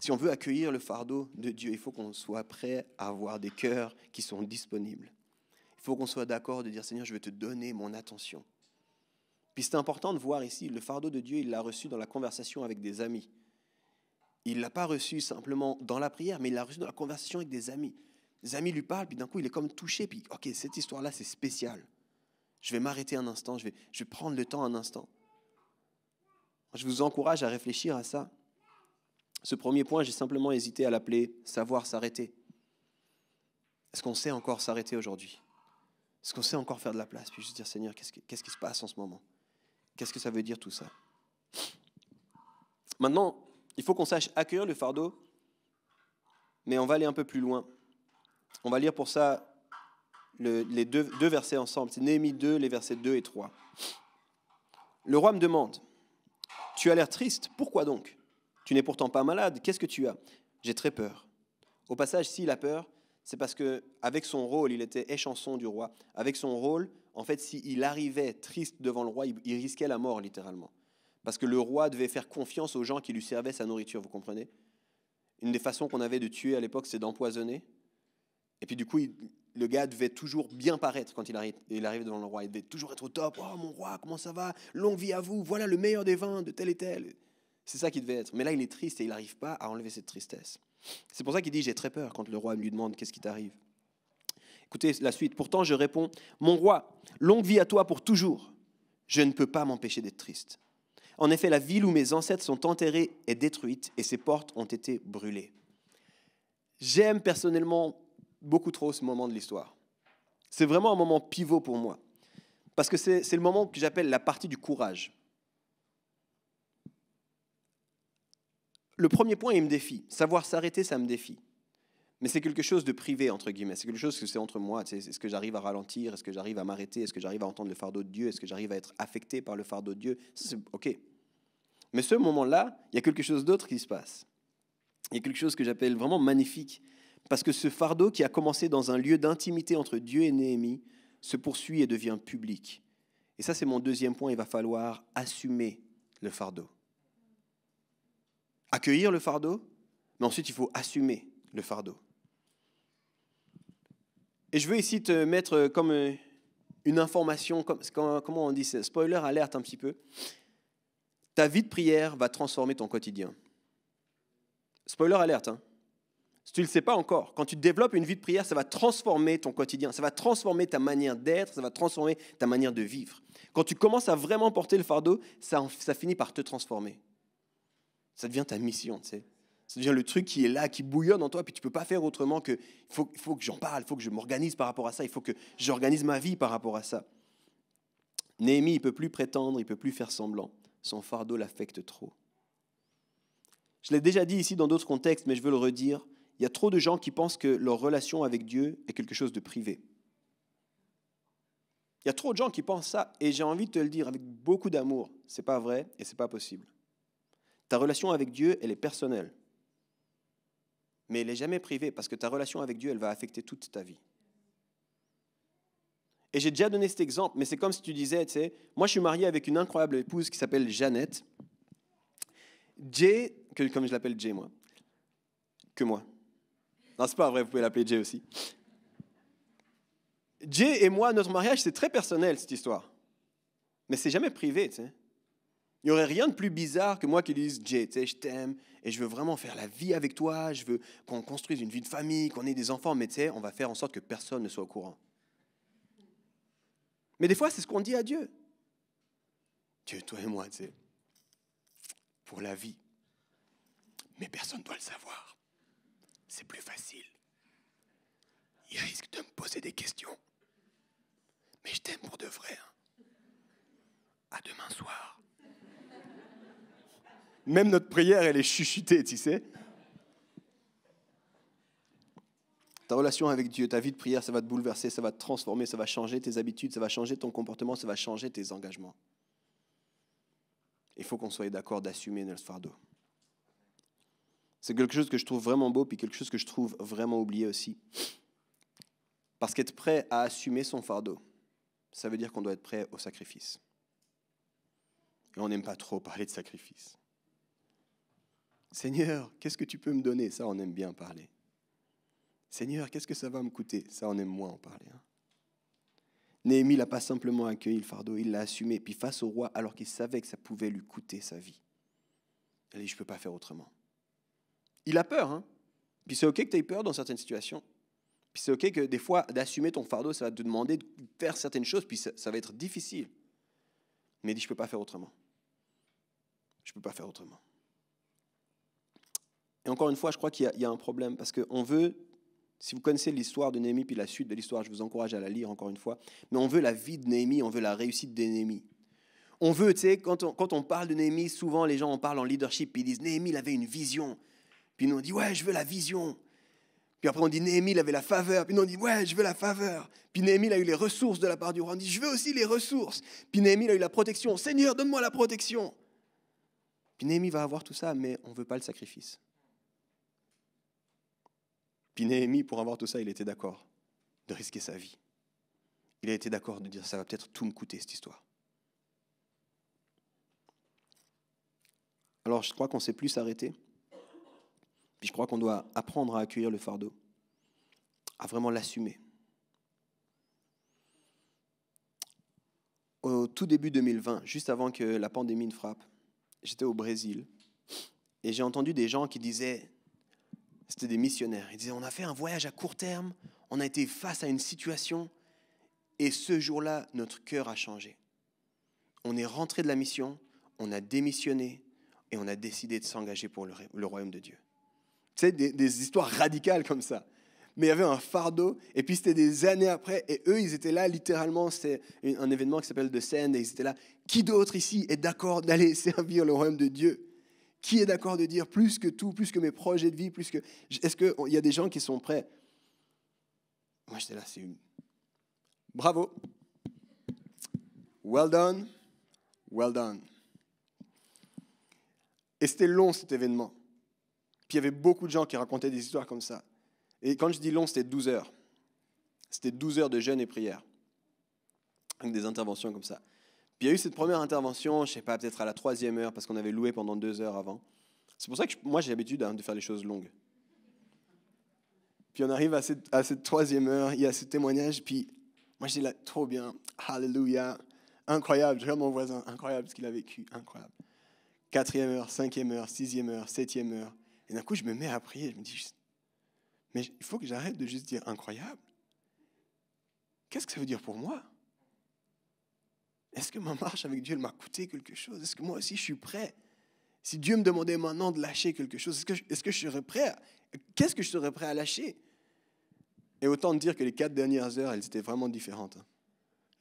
Si on veut accueillir le fardeau de Dieu, il faut qu'on soit prêt à avoir des cœurs qui sont disponibles. Il faut qu'on soit d'accord de dire Seigneur, je vais te donner mon attention. Puis c'est important de voir ici, le fardeau de Dieu, il l'a reçu dans la conversation avec des amis. Il ne l'a pas reçu simplement dans la prière, mais il l'a reçu dans la conversation avec des amis. Les amis lui parlent, puis d'un coup, il est comme touché, puis OK, cette histoire-là, c'est spécial. Je vais m'arrêter un instant, je vais, je vais prendre le temps un instant. Je vous encourage à réfléchir à ça. Ce premier point, j'ai simplement hésité à l'appeler savoir s'arrêter. Est-ce qu'on sait encore s'arrêter aujourd'hui Est-ce qu'on sait encore faire de la place Puis juste dire Seigneur, qu'est-ce qui, se passe en ce moment Qu'est-ce que ça veut dire tout ça Maintenant, il faut qu'on sache accueillir le fardeau, mais on va aller un peu plus loin. On va lire pour ça les deux, versets ensemble. C'est Néhémie 2, les versets 2 et 3. Le roi me demande, Tu as l'air triste, pourquoi donc tu n'es pourtant pas malade. Qu'est-ce que tu as J'ai très peur. Au passage, s'il a peur, c'est parce que avec son rôle, il était échanson du roi. Avec son rôle, en fait, s'il arrivait triste devant le roi, il risquait la mort littéralement. Parce que le roi devait faire confiance aux gens qui lui servaient sa nourriture, vous comprenez Une des façons qu'on avait de tuer à l'époque, c'est d'empoisonner. Et puis du coup, le gars devait toujours bien paraître quand il arrive, il arrive devant le roi. Il devait toujours être au top. Oh mon roi, comment ça va Longue vie à vous. Voilà le meilleur des vins de tel et tel. C'est ça qui devait être. Mais là, il est triste et il n'arrive pas à enlever cette tristesse. C'est pour ça qu'il dit J'ai très peur quand le roi lui demande Qu'est-ce qui t'arrive Écoutez la suite. Pourtant, je réponds Mon roi, longue vie à toi pour toujours. Je ne peux pas m'empêcher d'être triste. En effet, la ville où mes ancêtres sont enterrés est détruite et ses portes ont été brûlées. J'aime personnellement beaucoup trop ce moment de l'histoire. C'est vraiment un moment pivot pour moi. Parce que c'est le moment que j'appelle la partie du courage. le premier point, il me défie. Savoir s'arrêter, ça me défie. Mais c'est quelque chose de privé, entre guillemets. C'est quelque chose que c'est entre moi. Est-ce que j'arrive à ralentir Est-ce que j'arrive à m'arrêter Est-ce que j'arrive à entendre le fardeau de Dieu Est-ce que j'arrive à être affecté par le fardeau de Dieu OK. Mais ce moment-là, il y a quelque chose d'autre qui se passe. Il y a quelque chose que j'appelle vraiment magnifique. Parce que ce fardeau qui a commencé dans un lieu d'intimité entre Dieu et Néhémie se poursuit et devient public. Et ça, c'est mon deuxième point. Il va falloir assumer le fardeau accueillir le fardeau, mais ensuite il faut assumer le fardeau. Et je veux ici te mettre comme une information, comme, comment on dit, ça, spoiler alerte un petit peu. Ta vie de prière va transformer ton quotidien. Spoiler alerte, hein. Si tu ne le sais pas encore, quand tu développes une vie de prière, ça va transformer ton quotidien, ça va transformer ta manière d'être, ça va transformer ta manière de vivre. Quand tu commences à vraiment porter le fardeau, ça finit par te transformer. Ça devient ta mission, tu sais. Ça devient le truc qui est là, qui bouillonne en toi, puis tu ne peux pas faire autrement que, il faut, faut que j'en parle, il faut que je m'organise par rapport à ça, il faut que j'organise ma vie par rapport à ça. Néhémie, il peut plus prétendre, il peut plus faire semblant. Son fardeau l'affecte trop. Je l'ai déjà dit ici dans d'autres contextes, mais je veux le redire. Il y a trop de gens qui pensent que leur relation avec Dieu est quelque chose de privé. Il y a trop de gens qui pensent ça, et j'ai envie de te le dire avec beaucoup d'amour. C'est pas vrai et c'est pas possible. Ta relation avec Dieu, elle est personnelle. Mais elle n'est jamais privée parce que ta relation avec Dieu, elle va affecter toute ta vie. Et j'ai déjà donné cet exemple, mais c'est comme si tu disais, tu sais, moi je suis marié avec une incroyable épouse qui s'appelle Jeannette. Jay, que, comme je l'appelle Jay moi, que moi. Non, c'est pas vrai, vous pouvez l'appeler Jay aussi. Jay et moi, notre mariage, c'est très personnel cette histoire. Mais c'est jamais privé, tu sais. Il n'y aurait rien de plus bizarre que moi qui dise Jay, je t'aime et je veux vraiment faire la vie avec toi, je veux qu'on construise une vie de famille, qu'on ait des enfants, mais tu sais, on va faire en sorte que personne ne soit au courant. Mais des fois, c'est ce qu'on dit à Dieu. Dieu, toi et moi, tu sais, pour la vie. Mais personne ne doit le savoir. C'est plus facile. Il risque de me poser des questions. Mais je t'aime pour de vrai. Hein. À demain soir. Même notre prière, elle est chuchotée, tu sais. Ta relation avec Dieu, ta vie de prière, ça va te bouleverser, ça va te transformer, ça va changer tes habitudes, ça va changer ton comportement, ça va changer tes engagements. Il faut qu'on soit d'accord d'assumer notre fardeau. C'est quelque chose que je trouve vraiment beau, puis quelque chose que je trouve vraiment oublié aussi. Parce qu'être prêt à assumer son fardeau, ça veut dire qu'on doit être prêt au sacrifice. Et on n'aime pas trop parler de sacrifice. Seigneur, qu'est-ce que tu peux me donner Ça, on aime bien parler. Seigneur, qu'est-ce que ça va me coûter Ça, on aime moins en parler. Hein. Néhémie n'a pas simplement accueilli le fardeau, il l'a assumé, puis face au roi, alors qu'il savait que ça pouvait lui coûter sa vie. a dit, je ne peux pas faire autrement. Il a peur, hein Puis c'est OK que tu aies peur dans certaines situations. Puis c'est OK que des fois, d'assumer ton fardeau, ça va te demander de faire certaines choses, puis ça, va être difficile. Mais il dit, je ne peux pas faire autrement. Je ne peux pas faire autrement. Et encore une fois, je crois qu'il y, a un problème parce qu'on veut, si vous connaissez l'histoire de Néhémie puis la suite de l'histoire, je vous encourage à la lire encore une fois, mais on veut la vie de Néhémie, on veut la réussite de Néhémie. On veut, tu sais, quand on, quand on parle de Néhémie, souvent les gens en parlent en leadership, puis ils disent Néhémie, il avait une vision. Puis nous on dit Ouais, je veux la vision. Puis après on dit Néhémie, il avait la faveur. Puis nous on dit Ouais, je veux la faveur. Puis Néhémie, il a eu les ressources de la part du roi. On dit Je veux aussi les ressources. Puis Néhémie, il a eu la protection. Seigneur, donne-moi la protection. Puis Néhémie va avoir tout ça, mais on ne veut pas le sacrifice. Puis Néhémie, pour avoir tout ça, il était d'accord de risquer sa vie. Il a été d'accord de dire, ça va peut-être tout me coûter, cette histoire. Alors je crois qu'on ne sait plus s'arrêter. Puis je crois qu'on doit apprendre à accueillir le fardeau, à vraiment l'assumer. Au tout début 2020, juste avant que la pandémie ne frappe, j'étais au Brésil et j'ai entendu des gens qui disaient c'était des missionnaires. Ils disaient, on a fait un voyage à court terme, on a été face à une situation, et ce jour-là, notre cœur a changé. On est rentré de la mission, on a démissionné, et on a décidé de s'engager pour le, royaume de Dieu. C'est des, des histoires radicales comme ça. Mais il y avait un fardeau, et puis c'était des années après, et eux, ils étaient là, littéralement, c'est un événement qui s'appelle The Send, et ils étaient là, qui d'autre ici est d'accord d'aller servir le royaume de Dieu qui est d'accord de dire plus que tout, plus que mes projets de vie, plus que... Est-ce qu'il y a des gens qui sont prêts Moi, j'étais là, c'est une... Bravo. Well done. Well done. Et c'était long cet événement. Puis il y avait beaucoup de gens qui racontaient des histoires comme ça. Et quand je dis long, c'était 12 heures. C'était 12 heures de jeûne et prière. Avec des interventions comme ça il y a eu cette première intervention, je sais pas, peut-être à la troisième heure, parce qu'on avait loué pendant deux heures avant. C'est pour ça que moi j'ai l'habitude hein, de faire les choses longues. Puis on arrive à cette, troisième heure, il y a ce témoignage, puis moi j'ai là, trop bien, hallelujah, incroyable, je regarde mon voisin, incroyable ce qu'il a vécu, incroyable. Quatrième heure, cinquième heure, sixième heure, septième heure. Et d'un coup, je me mets à prier, je me dis, mais il faut que j'arrête de juste dire incroyable. Qu'est-ce que ça veut dire pour moi est-ce que ma marche avec Dieu, m'a coûté quelque chose Est-ce que moi aussi, je suis prêt Si Dieu me demandait maintenant de lâcher quelque chose, est-ce que, je, est que je serais prêt Qu'est-ce que je serais prêt à lâcher Et autant dire que les quatre dernières heures, elles étaient vraiment différentes. Hein.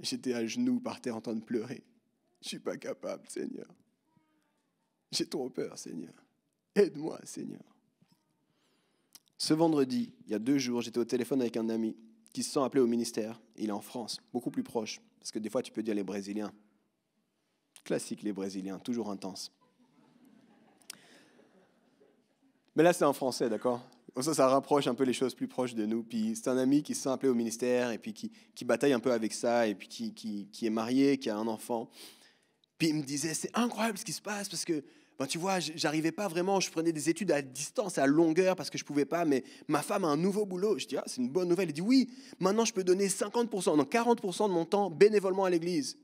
J'étais à genoux par terre en train de pleurer. Je suis pas capable, Seigneur. J'ai trop peur, Seigneur. Aide-moi, Seigneur. Ce vendredi, il y a deux jours, j'étais au téléphone avec un ami qui se sent appelé au ministère. Il est en France, beaucoup plus proche. Parce que des fois, tu peux dire les Brésiliens. Classique, les Brésiliens, toujours intense. Mais là, c'est en français, d'accord ça, ça rapproche un peu les choses plus proches de nous. Puis c'est un ami qui s'est appelé au ministère et puis qui, bataille un peu avec ça et puis qui, qui, qui, est marié, qui a un enfant. Puis il me disait, c'est incroyable ce qui se passe parce que ben, tu vois, j'arrivais pas vraiment, je prenais des études à distance, à longueur, parce que je pouvais pas, mais ma femme a un nouveau boulot. Je dis, ah, c'est une bonne nouvelle. Elle dit, oui, maintenant je peux donner 50%, donc 40% de mon temps bénévolement à l'église.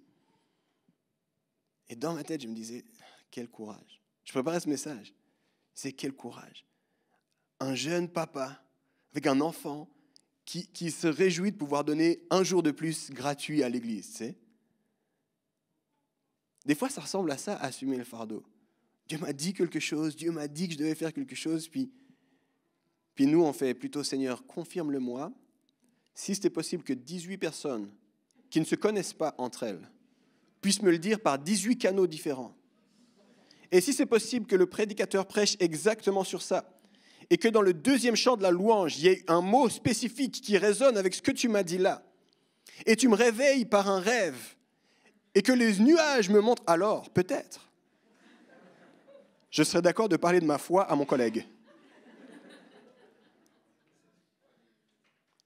Et dans ma tête, je me disais, quel courage. Je préparais ce message. C'est quel courage. Un jeune papa avec un enfant qui, qui, se réjouit de pouvoir donner un jour de plus gratuit à l'église, tu sais. Des fois, ça ressemble à ça, assumer le fardeau. Dieu m'a dit quelque chose, Dieu m'a dit que je devais faire quelque chose, puis, puis nous, on fait plutôt Seigneur, confirme-le-moi. Si c'était possible que 18 personnes qui ne se connaissent pas entre elles puissent me le dire par 18 canaux différents, et si c'est possible que le prédicateur prêche exactement sur ça, et que dans le deuxième chant de la louange, il y ait un mot spécifique qui résonne avec ce que tu m'as dit là, et tu me réveilles par un rêve, et que les nuages me montrent alors, peut-être, je serais d'accord de parler de ma foi à mon collègue.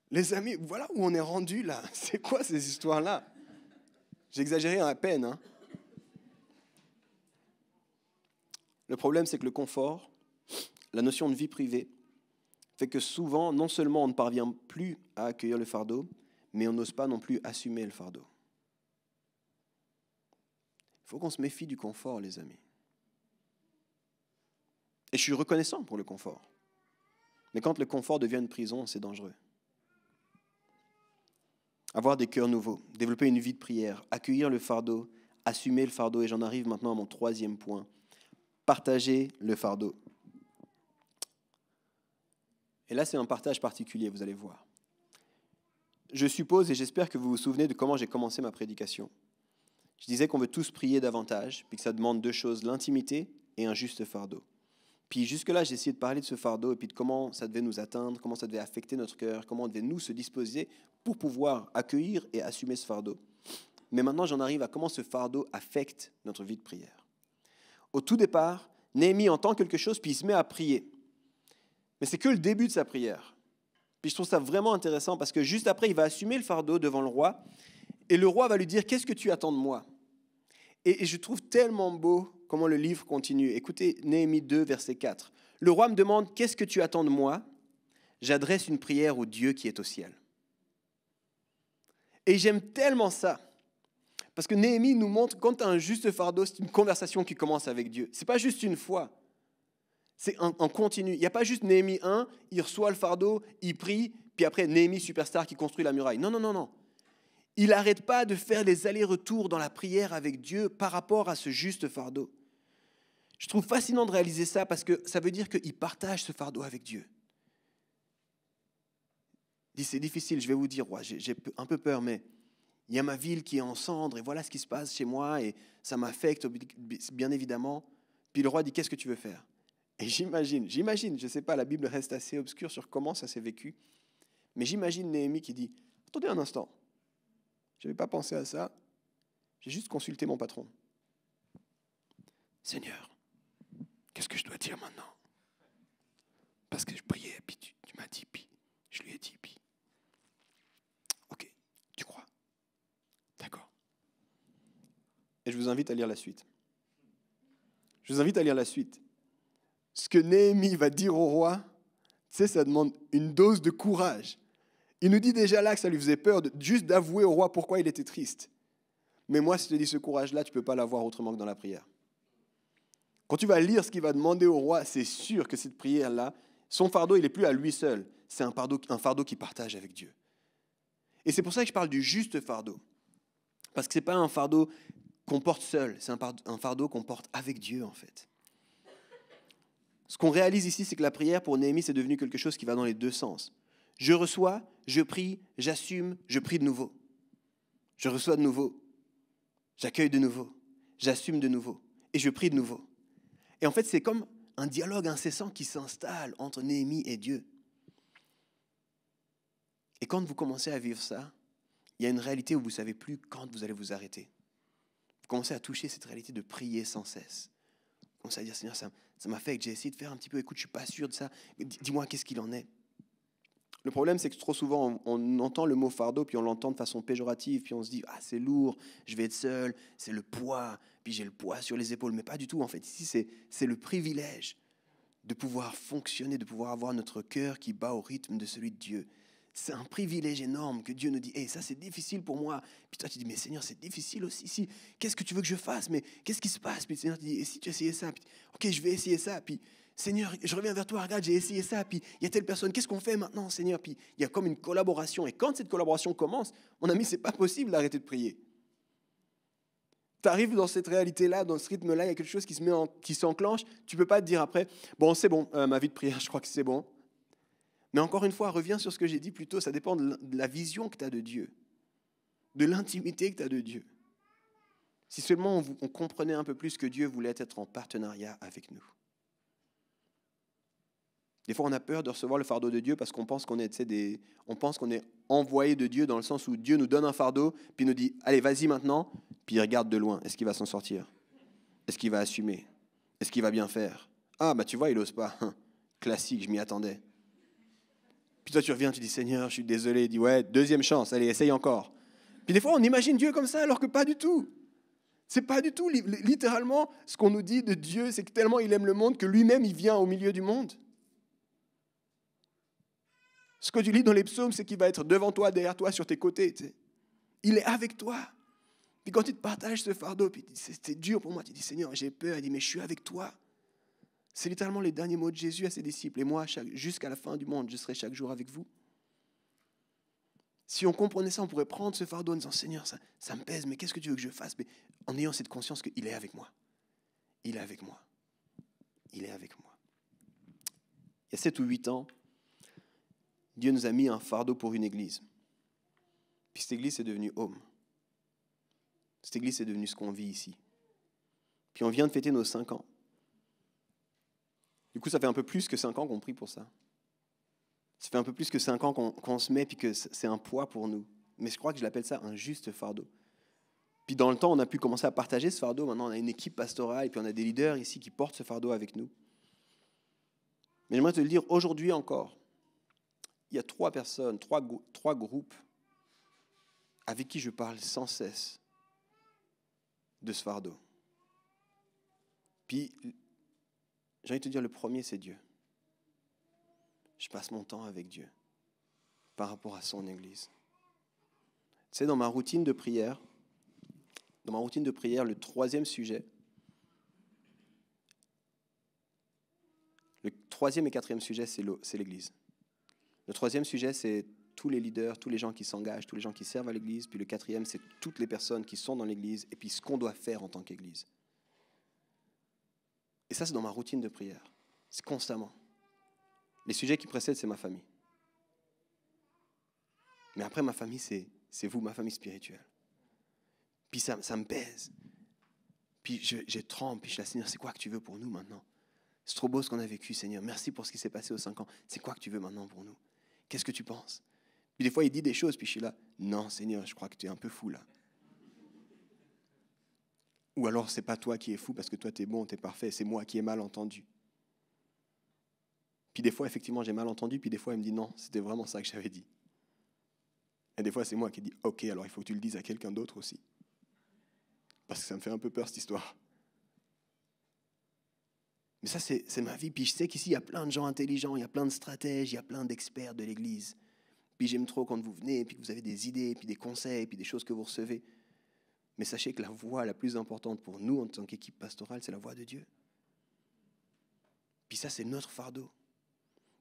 Les amis, voilà où on est rendu là. C'est quoi ces histoires-là J'ai à peine. Hein. Le problème, c'est que le confort, la notion de vie privée, fait que souvent, non seulement on ne parvient plus à accueillir le fardeau, mais on n'ose pas non plus assumer le fardeau. Il faut qu'on se méfie du confort, les amis. Et je suis reconnaissant pour le confort. Mais quand le confort devient une prison, c'est dangereux. Avoir des cœurs nouveaux, développer une vie de prière, accueillir le fardeau, assumer le fardeau. Et j'en arrive maintenant à mon troisième point. Partager le fardeau. Et là, c'est un partage particulier, vous allez voir. Je suppose et j'espère que vous vous souvenez de comment j'ai commencé ma prédication. Je disais qu'on veut tous prier davantage, puis que ça demande deux choses, l'intimité et un juste fardeau. Puis jusque-là, j'ai essayé de parler de ce fardeau et puis de comment ça devait nous atteindre, comment ça devait affecter notre cœur, comment on devait nous se disposer pour pouvoir accueillir et assumer ce fardeau. Mais maintenant, j'en arrive à comment ce fardeau affecte notre vie de prière. Au tout départ, Néhémie entend quelque chose, puis il se met à prier. Mais c'est que le début de sa prière. Puis je trouve ça vraiment intéressant parce que juste après, il va assumer le fardeau devant le roi et le roi va lui dire Qu'est-ce que tu attends de moi et je trouve tellement beau comment le livre continue. Écoutez Néhémie 2, verset 4. Le roi me demande, qu'est-ce que tu attends de moi J'adresse une prière au Dieu qui est au ciel. Et j'aime tellement ça. Parce que Néhémie nous montre quand tu as un juste fardeau, c'est une conversation qui commence avec Dieu. n'est pas juste une fois. C'est en, continu. Il n'y a pas juste Néhémie 1, il reçoit le fardeau, il prie, puis après Néhémie superstar qui construit la muraille. Non, non, non, non. Il n'arrête pas de faire les allers-retours dans la prière avec Dieu par rapport à ce juste fardeau. Je trouve fascinant de réaliser ça parce que ça veut dire qu'il partage ce fardeau avec Dieu. Il dit, c'est difficile, je vais vous dire, ouais, j'ai un peu peur, mais il y a ma ville qui est en cendres et voilà ce qui se passe chez moi et ça m'affecte bien évidemment. Puis le roi dit, qu'est-ce que tu veux faire Et j'imagine, j'imagine, je ne sais pas, la Bible reste assez obscure sur comment ça s'est vécu, mais j'imagine Néhémie qui dit, attendez un instant, je n'avais pas pensé à ça, j'ai juste consulté mon patron. Seigneur, qu'est-ce que je dois dire maintenant Parce que je priais, puis tu, m'as dit, puis je lui ai dit, puis. Ok, tu crois D'accord. Et je vous invite à lire la suite. Je vous invite à lire la suite. Ce que Néhémie va dire au roi, tu sais, ça demande une dose de courage. Il nous dit déjà là que ça lui faisait peur juste d'avouer au roi pourquoi il était triste. Mais moi, si je te dis ce courage-là, tu ne peux pas l'avoir autrement que dans la prière. Quand tu vas lire ce qu'il va demander au roi, c'est sûr que cette prière-là, son fardeau, il n'est plus à lui seul. C'est un fardeau, un fardeau qu'il partage avec Dieu. Et c'est pour ça que je parle du juste fardeau. Parce que ce n'est pas un fardeau qu'on porte seul, c'est un fardeau qu'on porte avec Dieu, en fait. Ce qu'on réalise ici, c'est que la prière pour Néhémie, c'est devenu quelque chose qui va dans les deux sens. Je reçois, je prie, j'assume, je prie de nouveau. Je reçois de nouveau, j'accueille de nouveau, j'assume de nouveau et je prie de nouveau. Et en fait, c'est comme un dialogue incessant qui s'installe entre Néhémie et Dieu. Et quand vous commencez à vivre ça, il y a une réalité où vous ne savez plus quand vous allez vous arrêter. Vous commencez à toucher cette réalité de prier sans cesse. Vous commencez à dire, Seigneur, ça m'a fait que j'ai essayé de faire un petit peu, écoute, je ne suis pas sûr de ça, dis-moi qu'est-ce qu'il en est. Le problème, c'est que trop souvent, on, entend le mot fardeau, puis on l'entend de façon péjorative, puis on se dit Ah, c'est lourd, je vais être seul, c'est le poids, puis j'ai le poids sur les épaules. Mais pas du tout, en fait. Ici, c'est le privilège de pouvoir fonctionner, de pouvoir avoir notre cœur qui bat au rythme de celui de Dieu. C'est un privilège énorme que Dieu nous dit Hé, ça, c'est difficile pour moi. Puis toi, tu dis Mais Seigneur, c'est difficile aussi. Si, Qu'est-ce que tu veux que je fasse Mais qu'est-ce qui se passe Puis le Seigneur te dit Et si tu essayais ça Ok, je vais essayer ça. Puis Seigneur, je reviens vers toi, regarde, j'ai essayé ça, puis il y a telle personne, qu'est-ce qu'on fait maintenant, Seigneur Puis il y a comme une collaboration. Et quand cette collaboration commence, mon ami, c'est pas possible d'arrêter de prier. Tu arrives dans cette réalité-là, dans ce rythme-là, il y a quelque chose qui se met qui s'enclenche. Tu peux pas te dire après, bon, c'est bon, euh, ma vie de prière, je crois que c'est bon. Mais encore une fois, reviens sur ce que j'ai dit plus tôt, ça dépend de la vision que tu as de Dieu, de l'intimité que tu as de Dieu. Si seulement on comprenait un peu plus que Dieu voulait être en partenariat avec nous. Des fois, on a peur de recevoir le fardeau de Dieu parce qu'on pense qu'on est, on pense qu'on est envoyé de Dieu dans le sens où Dieu nous donne un fardeau, puis nous dit allez, vas-y maintenant, puis il regarde de loin. Est-ce qu'il va s'en sortir Est-ce qu'il va assumer Est-ce qu'il va bien faire Ah, bah tu vois, il n'ose pas. Hein. Classique, je m'y attendais. Puis toi, tu reviens, tu dis Seigneur, je suis désolé. Il dit ouais, deuxième chance, allez, essaye encore. Puis des fois, on imagine Dieu comme ça alors que pas du tout. C'est pas du tout littéralement ce qu'on nous dit de Dieu, c'est que tellement il aime le monde que lui-même il vient au milieu du monde. Ce que tu lis dans les psaumes, c'est qu'il va être devant toi, derrière toi, sur tes côtés. Il est avec toi. Et quand il te partage ce fardeau, puis c'est dur pour moi, tu dis Seigneur, j'ai peur. Il dit Mais je suis avec toi. C'est littéralement les derniers mots de Jésus à ses disciples. Et moi, jusqu'à la fin du monde, je serai chaque jour avec vous. Si on comprenait ça, on pourrait prendre ce fardeau en disant Seigneur, ça, me pèse, mais qu'est-ce que tu veux que je fasse mais En ayant cette conscience qu'il est avec moi. Il est avec moi. Il est avec moi. Il y a 7 ou 8 ans, Dieu nous a mis un fardeau pour une église. Puis cette église est devenue homme. Cette église est devenue ce qu'on vit ici. Puis on vient de fêter nos cinq ans. Du coup, ça fait un peu plus que cinq ans qu'on prie pour ça. Ça fait un peu plus que cinq ans qu'on se met, puis que c'est un poids pour nous. Mais je crois que je l'appelle ça un juste fardeau. Puis dans le temps, on a pu commencer à partager ce fardeau. Maintenant, on a une équipe pastorale, et puis on a des leaders ici qui portent ce fardeau avec nous. Mais j'aimerais te le dire aujourd'hui encore il y a trois personnes, trois, groupes avec qui je parle sans cesse de ce fardeau. Puis, j'ai envie de te dire, le premier, c'est Dieu. Je passe mon temps avec Dieu par rapport à son Église. Tu sais, dans ma routine de prière, dans ma routine de prière, le troisième sujet, le troisième et quatrième sujet, c'est l'Église. Le troisième sujet, c'est tous les leaders, tous les gens qui s'engagent, tous les gens qui servent à l'Église. Puis le quatrième, c'est toutes les personnes qui sont dans l'Église et puis ce qu'on doit faire en tant qu'Église. Et ça, c'est dans ma routine de prière. C'est constamment. Les sujets qui précèdent, c'est ma famille. Mais après, ma famille, c'est c'est vous, ma famille spirituelle. Puis ça, ça me pèse. Puis je, trempe, puis je la Seigneur, c'est quoi que tu veux pour nous maintenant C'est trop beau ce qu'on a vécu, Seigneur. Merci pour ce qui s'est passé aux cinq ans. C'est quoi que tu veux maintenant pour nous Qu'est-ce que tu penses Puis des fois, il dit des choses, puis je suis là, non Seigneur, je crois que tu es un peu fou là. Ou alors, c'est pas toi qui es fou parce que toi, tu es bon, tu es parfait, c'est moi qui ai mal entendu. Puis des fois, effectivement, j'ai mal entendu, puis des fois, il me dit, non, c'était vraiment ça que j'avais dit. Et des fois, c'est moi qui dis, ok, alors il faut que tu le dises à quelqu'un d'autre aussi. Parce que ça me fait un peu peur cette histoire. Mais ça, c'est ma vie. Puis je sais qu'ici, il y a plein de gens intelligents, il y a plein de stratèges, il y a plein d'experts de l'Église. Puis j'aime trop quand vous venez, puis que vous avez des idées, puis des conseils, puis des choses que vous recevez. Mais sachez que la voix la plus importante pour nous en tant qu'équipe pastorale, c'est la voix de Dieu. Puis ça, c'est notre fardeau.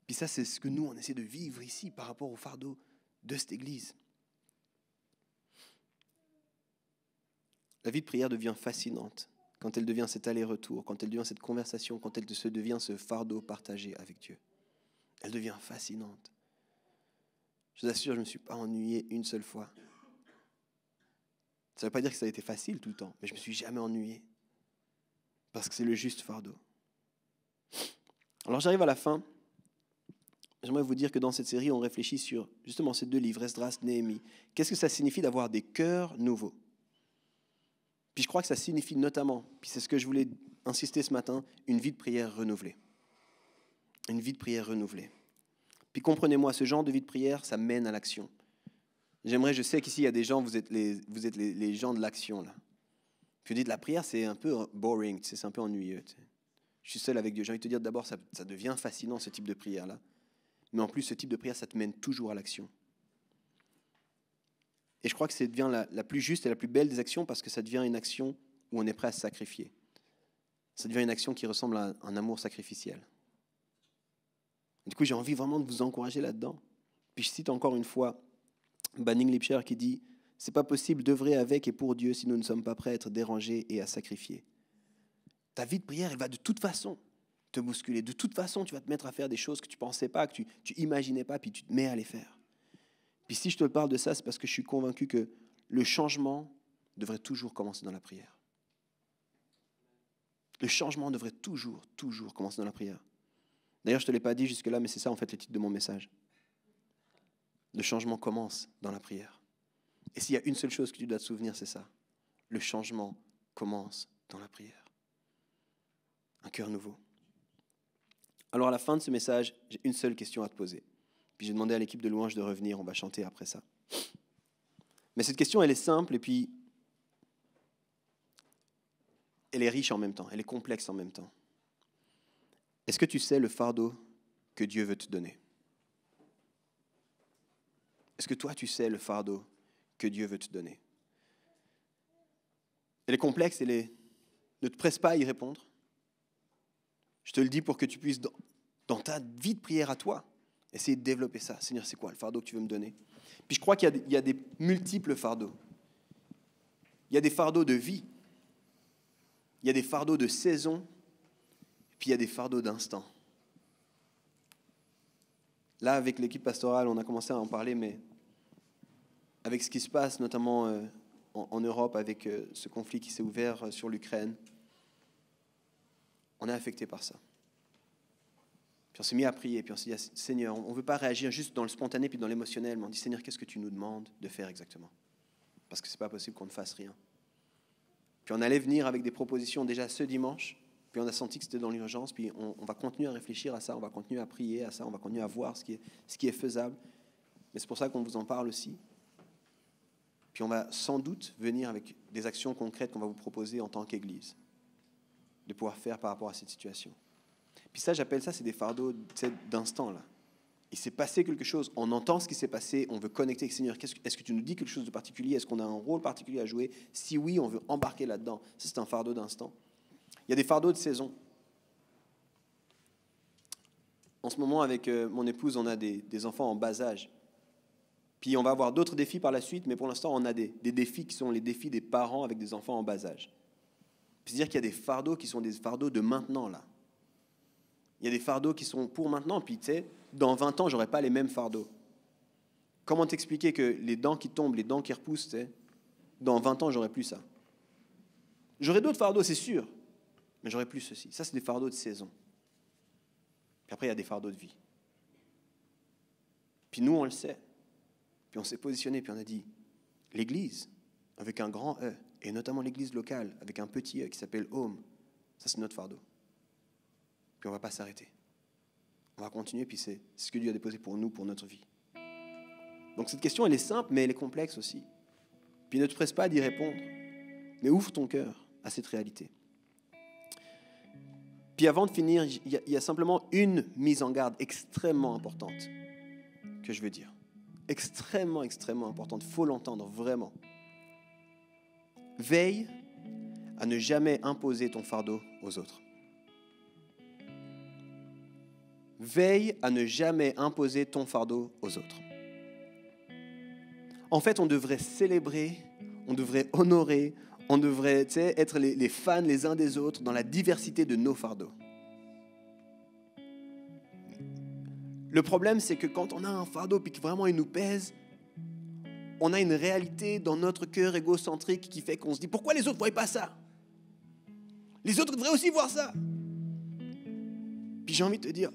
Puis ça, c'est ce que nous, on essaie de vivre ici par rapport au fardeau de cette Église. La vie de prière devient fascinante quand elle devient cet aller-retour, quand elle devient cette conversation, quand elle se devient ce fardeau partagé avec Dieu. Elle devient fascinante. Je vous assure, je ne me suis pas ennuyé une seule fois. Ça ne veut pas dire que ça a été facile tout le temps, mais je ne me suis jamais ennuyé. Parce que c'est le juste fardeau. Alors j'arrive à la fin. J'aimerais vous dire que dans cette série, on réfléchit sur justement ces deux livres, Esdras, Néhémie. Qu'est-ce que ça signifie d'avoir des cœurs nouveaux puis je crois que ça signifie notamment, puis c'est ce que je voulais insister ce matin, une vie de prière renouvelée. Une vie de prière renouvelée. Puis comprenez-moi, ce genre de vie de prière, ça mène à l'action. J'aimerais, je sais qu'ici, il y a des gens, vous êtes les, vous êtes les, gens de l'action, là. Puis vous dites, la prière, c'est un peu boring, c'est un peu ennuyeux. Je suis seul avec Dieu. J'ai envie de te dire, d'abord, ça, ça devient fascinant, ce type de prière-là. Mais en plus, ce type de prière, ça te mène toujours à l'action. Et je crois que ça devient la, plus juste et la plus belle des actions parce que ça devient une action où on est prêt à se sacrifier. Ça devient une action qui ressemble à un amour sacrificiel. du coup, j'ai envie vraiment de vous encourager là-dedans. Puis je cite encore une fois Banning Lipscher qui dit C'est pas possible d'œuvrer avec et pour Dieu si nous ne sommes pas prêts à être dérangés et à sacrifier. Ta vie de prière, elle va de toute façon te bousculer. De toute façon, tu vas te mettre à faire des choses que tu pensais pas, que tu, tu imaginais pas, puis tu te mets à les faire. Puis si je te parle de ça, c'est parce que je suis convaincu que le changement devrait toujours commencer dans la prière. Le changement devrait toujours, toujours commencer dans la prière. D'ailleurs, je ne te l'ai pas dit jusque-là, mais c'est ça en fait le titre de mon message. Le changement commence dans la prière. Et s'il y a une seule chose que tu dois te souvenir, c'est ça. Le changement commence dans la prière. Un cœur nouveau. Alors à la fin de ce message, j'ai une seule question à te poser. Puis j'ai demandé à l'équipe de louange de revenir, on va chanter après ça. Mais cette question, elle est simple et puis elle est riche en même temps, elle est complexe en même temps. Est-ce que tu sais le fardeau que Dieu veut te donner Est-ce que toi, tu sais le fardeau que Dieu veut te donner Elle est complexe, elle est... Ne te presse pas à y répondre. Je te le dis pour que tu puisses, dans, ta vie de prière à toi, Essayez de développer ça. Seigneur, c'est quoi le fardeau que tu veux me donner Puis je crois qu'il y, a des multiples fardeaux. Il y a des fardeaux de vie. Il y a des fardeaux de saison. Puis il y a des fardeaux d'instant. Là, avec l'équipe pastorale, on a commencé à en parler, mais avec ce qui se passe, notamment euh, en, Europe, avec euh, ce conflit qui s'est ouvert euh, sur l'Ukraine, on est affecté par ça on s'est mis à prier, puis on s'est dit, Seigneur, on ne veut pas réagir juste dans le spontané, puis dans l'émotionnel, mais on dit, Seigneur, qu'est-ce que tu nous demandes de faire exactement Parce que ce n'est pas possible qu'on ne fasse rien. Puis on allait venir avec des propositions déjà ce dimanche, puis on a senti que c'était dans l'urgence, puis on, on, va continuer à réfléchir à ça, on va continuer à prier à ça, on va continuer à voir ce qui est, ce qui est faisable. Mais c'est pour ça qu'on vous en parle aussi. Puis on va sans doute venir avec des actions concrètes qu'on va vous proposer en tant qu'Église, de pouvoir faire par rapport à cette situation. Puis ça, j'appelle ça, c'est des fardeaux d'instant, là. Il s'est passé quelque chose, on entend ce qui s'est passé, on veut connecter avec Seigneur. Est-ce que, tu nous dis quelque chose de particulier Est-ce qu'on a un rôle particulier à jouer Si oui, on veut embarquer là-dedans. Ça, c'est un fardeau d'instant. Il y a des fardeaux de saison. En ce moment, avec euh, mon épouse, on a des, enfants en bas âge. Puis on va avoir d'autres défis par la suite, mais pour l'instant, on a des, des défis qui sont les défis des parents avec des enfants en bas âge. C'est-à-dire qu'il y a des fardeaux qui sont des fardeaux de maintenant, là. Il y a des fardeaux qui sont pour maintenant, puis tu sais, dans 20 ans, j'aurai pas les mêmes fardeaux. Comment t'expliquer que les dents qui tombent, les dents qui repoussent, dans 20 ans, j'aurai plus ça J'aurai d'autres fardeaux, c'est sûr, mais j'aurai plus ceci. Ça, c'est des fardeaux de saison. Puis après, il y a des fardeaux de vie. Puis nous, on le sait. Puis on s'est positionné, puis on a dit l'Église, avec un grand E, et notamment l'Église locale, avec un petit E qui s'appelle Home, ça, c'est notre fardeau. Puis on ne va pas s'arrêter. On va continuer, puis c'est ce que Dieu a déposé pour nous, pour notre vie. Donc cette question, elle est simple, mais elle est complexe aussi. Puis ne te presse pas d'y répondre, mais ouvre ton cœur à cette réalité. Puis avant de finir, il y, a simplement une mise en garde extrêmement importante que je veux dire. Extrêmement, extrêmement importante. Faut l'entendre vraiment. Veille à ne jamais imposer ton fardeau aux autres. veille à ne jamais imposer ton fardeau aux autres. En fait, on devrait célébrer, on devrait honorer, on devrait être les, fans les uns des autres dans la diversité de nos fardeaux. Le problème, c'est que quand on a un fardeau et que vraiment il nous pèse, on a une réalité dans notre cœur égocentrique qui fait qu'on se dit pourquoi les autres ne voient pas ça Les autres devraient aussi voir ça. Puis j'ai envie de te dire,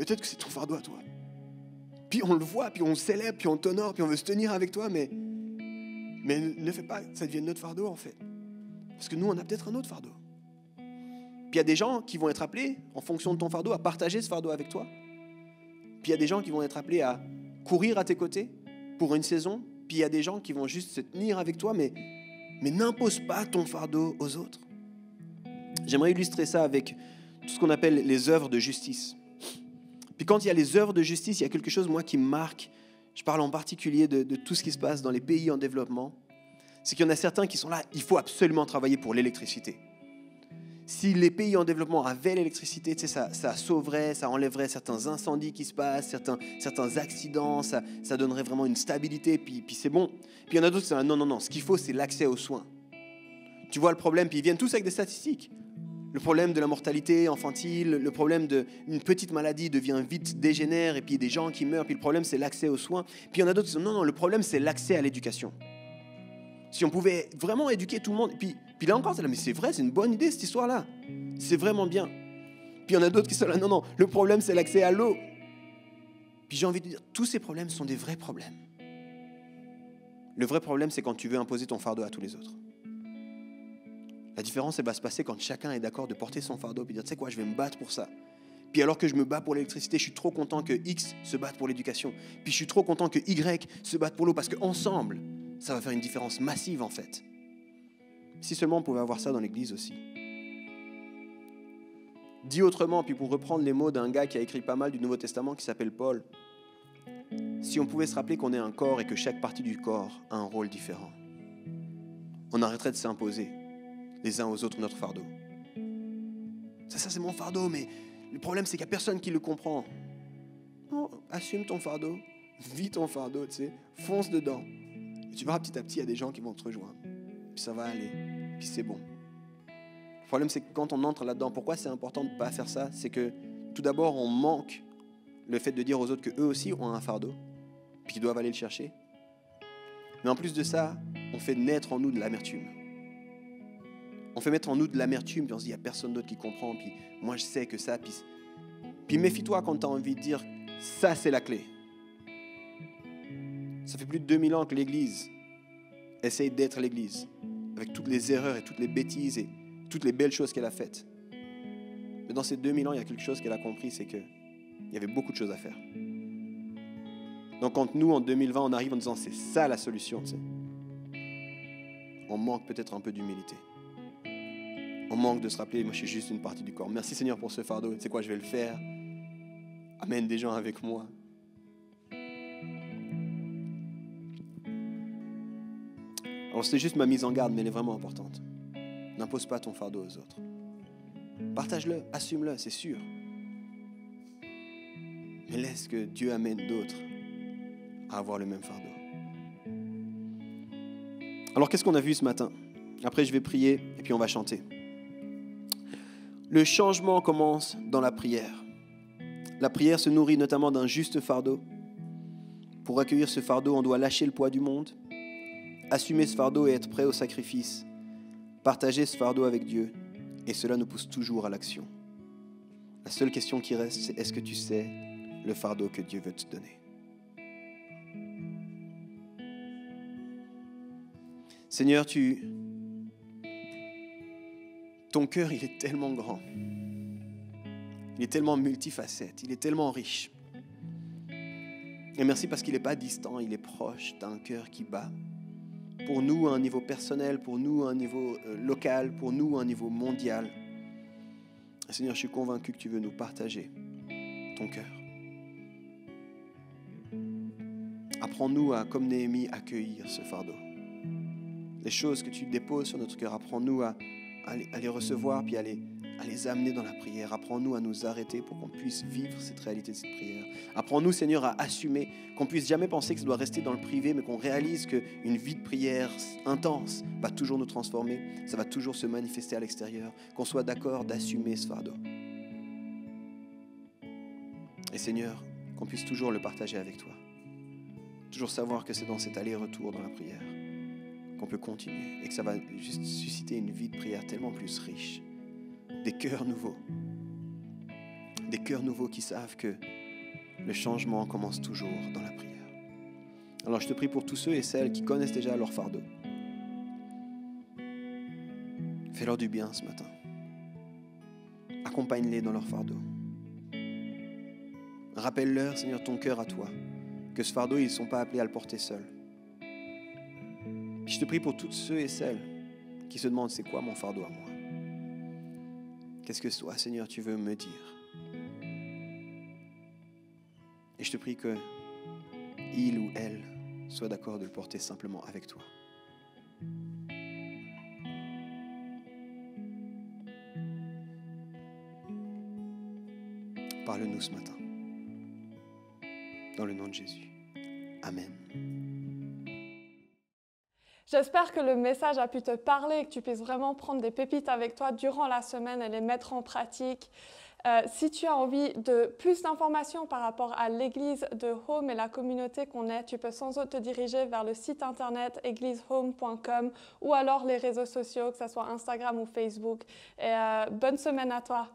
Peut-être que c'est ton fardeau à toi. Puis on le voit, puis on célèbre, puis on t'honore, puis on veut se tenir avec toi, mais, mais ne fais pas ça devienne notre fardeau en fait. Parce que nous, on a peut-être un autre fardeau. Puis il y a des gens qui vont être appelés, en fonction de ton fardeau, à partager ce fardeau avec toi. Puis il y a des gens qui vont être appelés à courir à tes côtés pour une saison. Puis il y a des gens qui vont juste se tenir avec toi, mais, mais n'impose pas ton fardeau aux autres. J'aimerais illustrer ça avec tout ce qu'on appelle les œuvres de justice. Puis quand il y a les œuvres de justice, il y a quelque chose, moi, qui me marque. Je parle en particulier de, tout ce qui se passe dans les pays en développement. C'est qu'il y en a certains qui sont là, il faut absolument travailler pour l'électricité. Si les pays en développement avaient l'électricité, tu ça, ça, sauverait, ça enlèverait certains incendies qui se passent, certains, certains accidents, ça, ça donnerait vraiment une stabilité, puis, puis c'est bon. Puis il y en a d'autres qui sont là, non, non, non, ce qu'il faut, c'est l'accès aux soins. Tu vois le problème, puis ils viennent tous avec des statistiques. Le problème de la mortalité infantile, le problème d'une petite maladie devient vite dégénère, et puis des gens qui meurent, puis le problème c'est l'accès aux soins. Puis il y en a d'autres qui disent non, non, le problème c'est l'accès à l'éducation. Si on pouvait vraiment éduquer tout le monde, puis, puis là encore, c'est mais c'est vrai, c'est une bonne idée cette histoire-là. C'est vraiment bien. Puis il y en a d'autres qui sont là, non, non, le problème c'est l'accès à l'eau. Puis j'ai envie de dire, tous ces problèmes sont des vrais problèmes. Le vrai problème c'est quand tu veux imposer ton fardeau à tous les autres. La différence, elle va se passer quand chacun est d'accord de porter son fardeau et dire, tu sais quoi, je vais me battre pour ça. Puis alors que je me bats pour l'électricité, je suis trop content que X se batte pour l'éducation. Puis je suis trop content que Y se batte pour l'eau parce qu'ensemble, ça va faire une différence massive en fait. Si seulement on pouvait avoir ça dans l'Église aussi. Dit autrement, puis pour reprendre les mots d'un gars qui a écrit pas mal du Nouveau Testament qui s'appelle Paul, si on pouvait se rappeler qu'on est un corps et que chaque partie du corps a un rôle différent, on arrêterait de s'imposer les uns aux autres notre fardeau. Ça, ça c'est mon fardeau, mais le problème c'est qu'il n'y a personne qui le comprend. Oh, assume ton fardeau, vis ton fardeau, tu sais, fonce dedans. Et tu verras petit à petit, il y a des gens qui vont te rejoindre. Puis ça va aller, puis c'est bon. Le problème c'est que quand on entre là-dedans, pourquoi c'est important de ne pas faire ça C'est que tout d'abord, on manque le fait de dire aux autres qu'eux aussi ont un fardeau, puis qu'ils doivent aller le chercher. Mais en plus de ça, on fait naître en nous de l'amertume on fait mettre en nous de l'amertume, puis on se dit, il n'y a personne d'autre qui comprend, puis moi je sais que ça, puis, puis méfie-toi quand tu as envie de dire, ça c'est la clé. Ça fait plus de 2000 ans que l'Église essaye d'être l'Église, avec toutes les erreurs et toutes les bêtises et toutes les belles choses qu'elle a faites. Mais dans ces 2000 ans, il y a quelque chose qu'elle a compris, c'est qu'il y avait beaucoup de choses à faire. Donc quand nous, en 2020, on arrive en disant c'est ça la solution, on manque peut-être un peu d'humilité on manque de se rappeler, moi je suis juste une partie du corps. Merci Seigneur pour ce fardeau. Tu sais quoi, je vais le faire. Amène des gens avec moi. Alors c'est juste ma mise en garde, mais elle est vraiment importante. N'impose pas ton fardeau aux autres. Partage-le, assume-le, c'est sûr. Mais laisse que Dieu amène d'autres à avoir le même fardeau. Alors qu'est-ce qu'on a vu ce matin Après je vais prier et puis on va chanter. Le changement commence dans la prière. La prière se nourrit notamment d'un juste fardeau. Pour accueillir ce fardeau, on doit lâcher le poids du monde, assumer ce fardeau et être prêt au sacrifice, partager ce fardeau avec Dieu, et cela nous pousse toujours à l'action. La seule question qui reste, c'est est-ce que tu sais le fardeau que Dieu veut te donner Seigneur, tu, ton cœur, il est tellement grand. Il est tellement multifacette. Il est tellement riche. Et merci parce qu'il n'est pas distant, il est proche d'un cœur qui bat. Pour nous, à un niveau personnel, pour nous, à un niveau euh, local, pour nous, à un niveau mondial. Ah, Seigneur, je suis convaincu que tu veux nous partager ton cœur. Apprends-nous à, comme Néhémie, accueillir ce fardeau. Les choses que tu déposes sur notre cœur, apprends-nous à à les, recevoir, puis à les, les amener dans la prière. Apprends-nous à nous arrêter pour qu'on puisse vivre cette réalité de cette prière. Apprends-nous, Seigneur, à assumer, qu'on puisse jamais penser que ça doit rester dans le privé, mais qu'on réalise qu'une vie de prière intense va toujours nous transformer, ça va toujours se manifester à l'extérieur, qu'on soit d'accord d'assumer ce fardeau. Et Seigneur, qu'on puisse toujours le partager avec toi. Toujours savoir que c'est dans cet aller-retour dans la prière qu'on peut continuer et que ça va juste susciter une vie de prière tellement plus riche. Des cœurs nouveaux. Des cœurs nouveaux qui savent que le changement commence toujours dans la prière. Alors je te prie pour tous ceux et celles qui connaissent déjà leur fardeau. Fais-leur du bien ce matin. Accompagne-les dans leur fardeau. Rappelle-leur, Seigneur, ton cœur à toi, que ce fardeau, ils ne sont pas appelés à le porter seuls je te prie pour toutes ceux et celles qui se demandent c'est quoi mon fardeau à moi Qu'est-ce que toi, Seigneur, tu veux me dire Et je te prie que il ou elle soit d'accord de le porter simplement avec toi. Parle-nous ce matin. Dans le nom de Jésus. Amen. J'espère que le message a pu te parler que tu puisses vraiment prendre des pépites avec toi durant la semaine et les mettre en pratique. Euh, si tu as envie de plus d'informations par rapport à l'église de Home et la communauté qu'on est, tu peux sans autre te diriger vers le site internet églisehome.com ou alors les réseaux sociaux, que ce soit Instagram ou Facebook. Euh, bonne semaine à toi!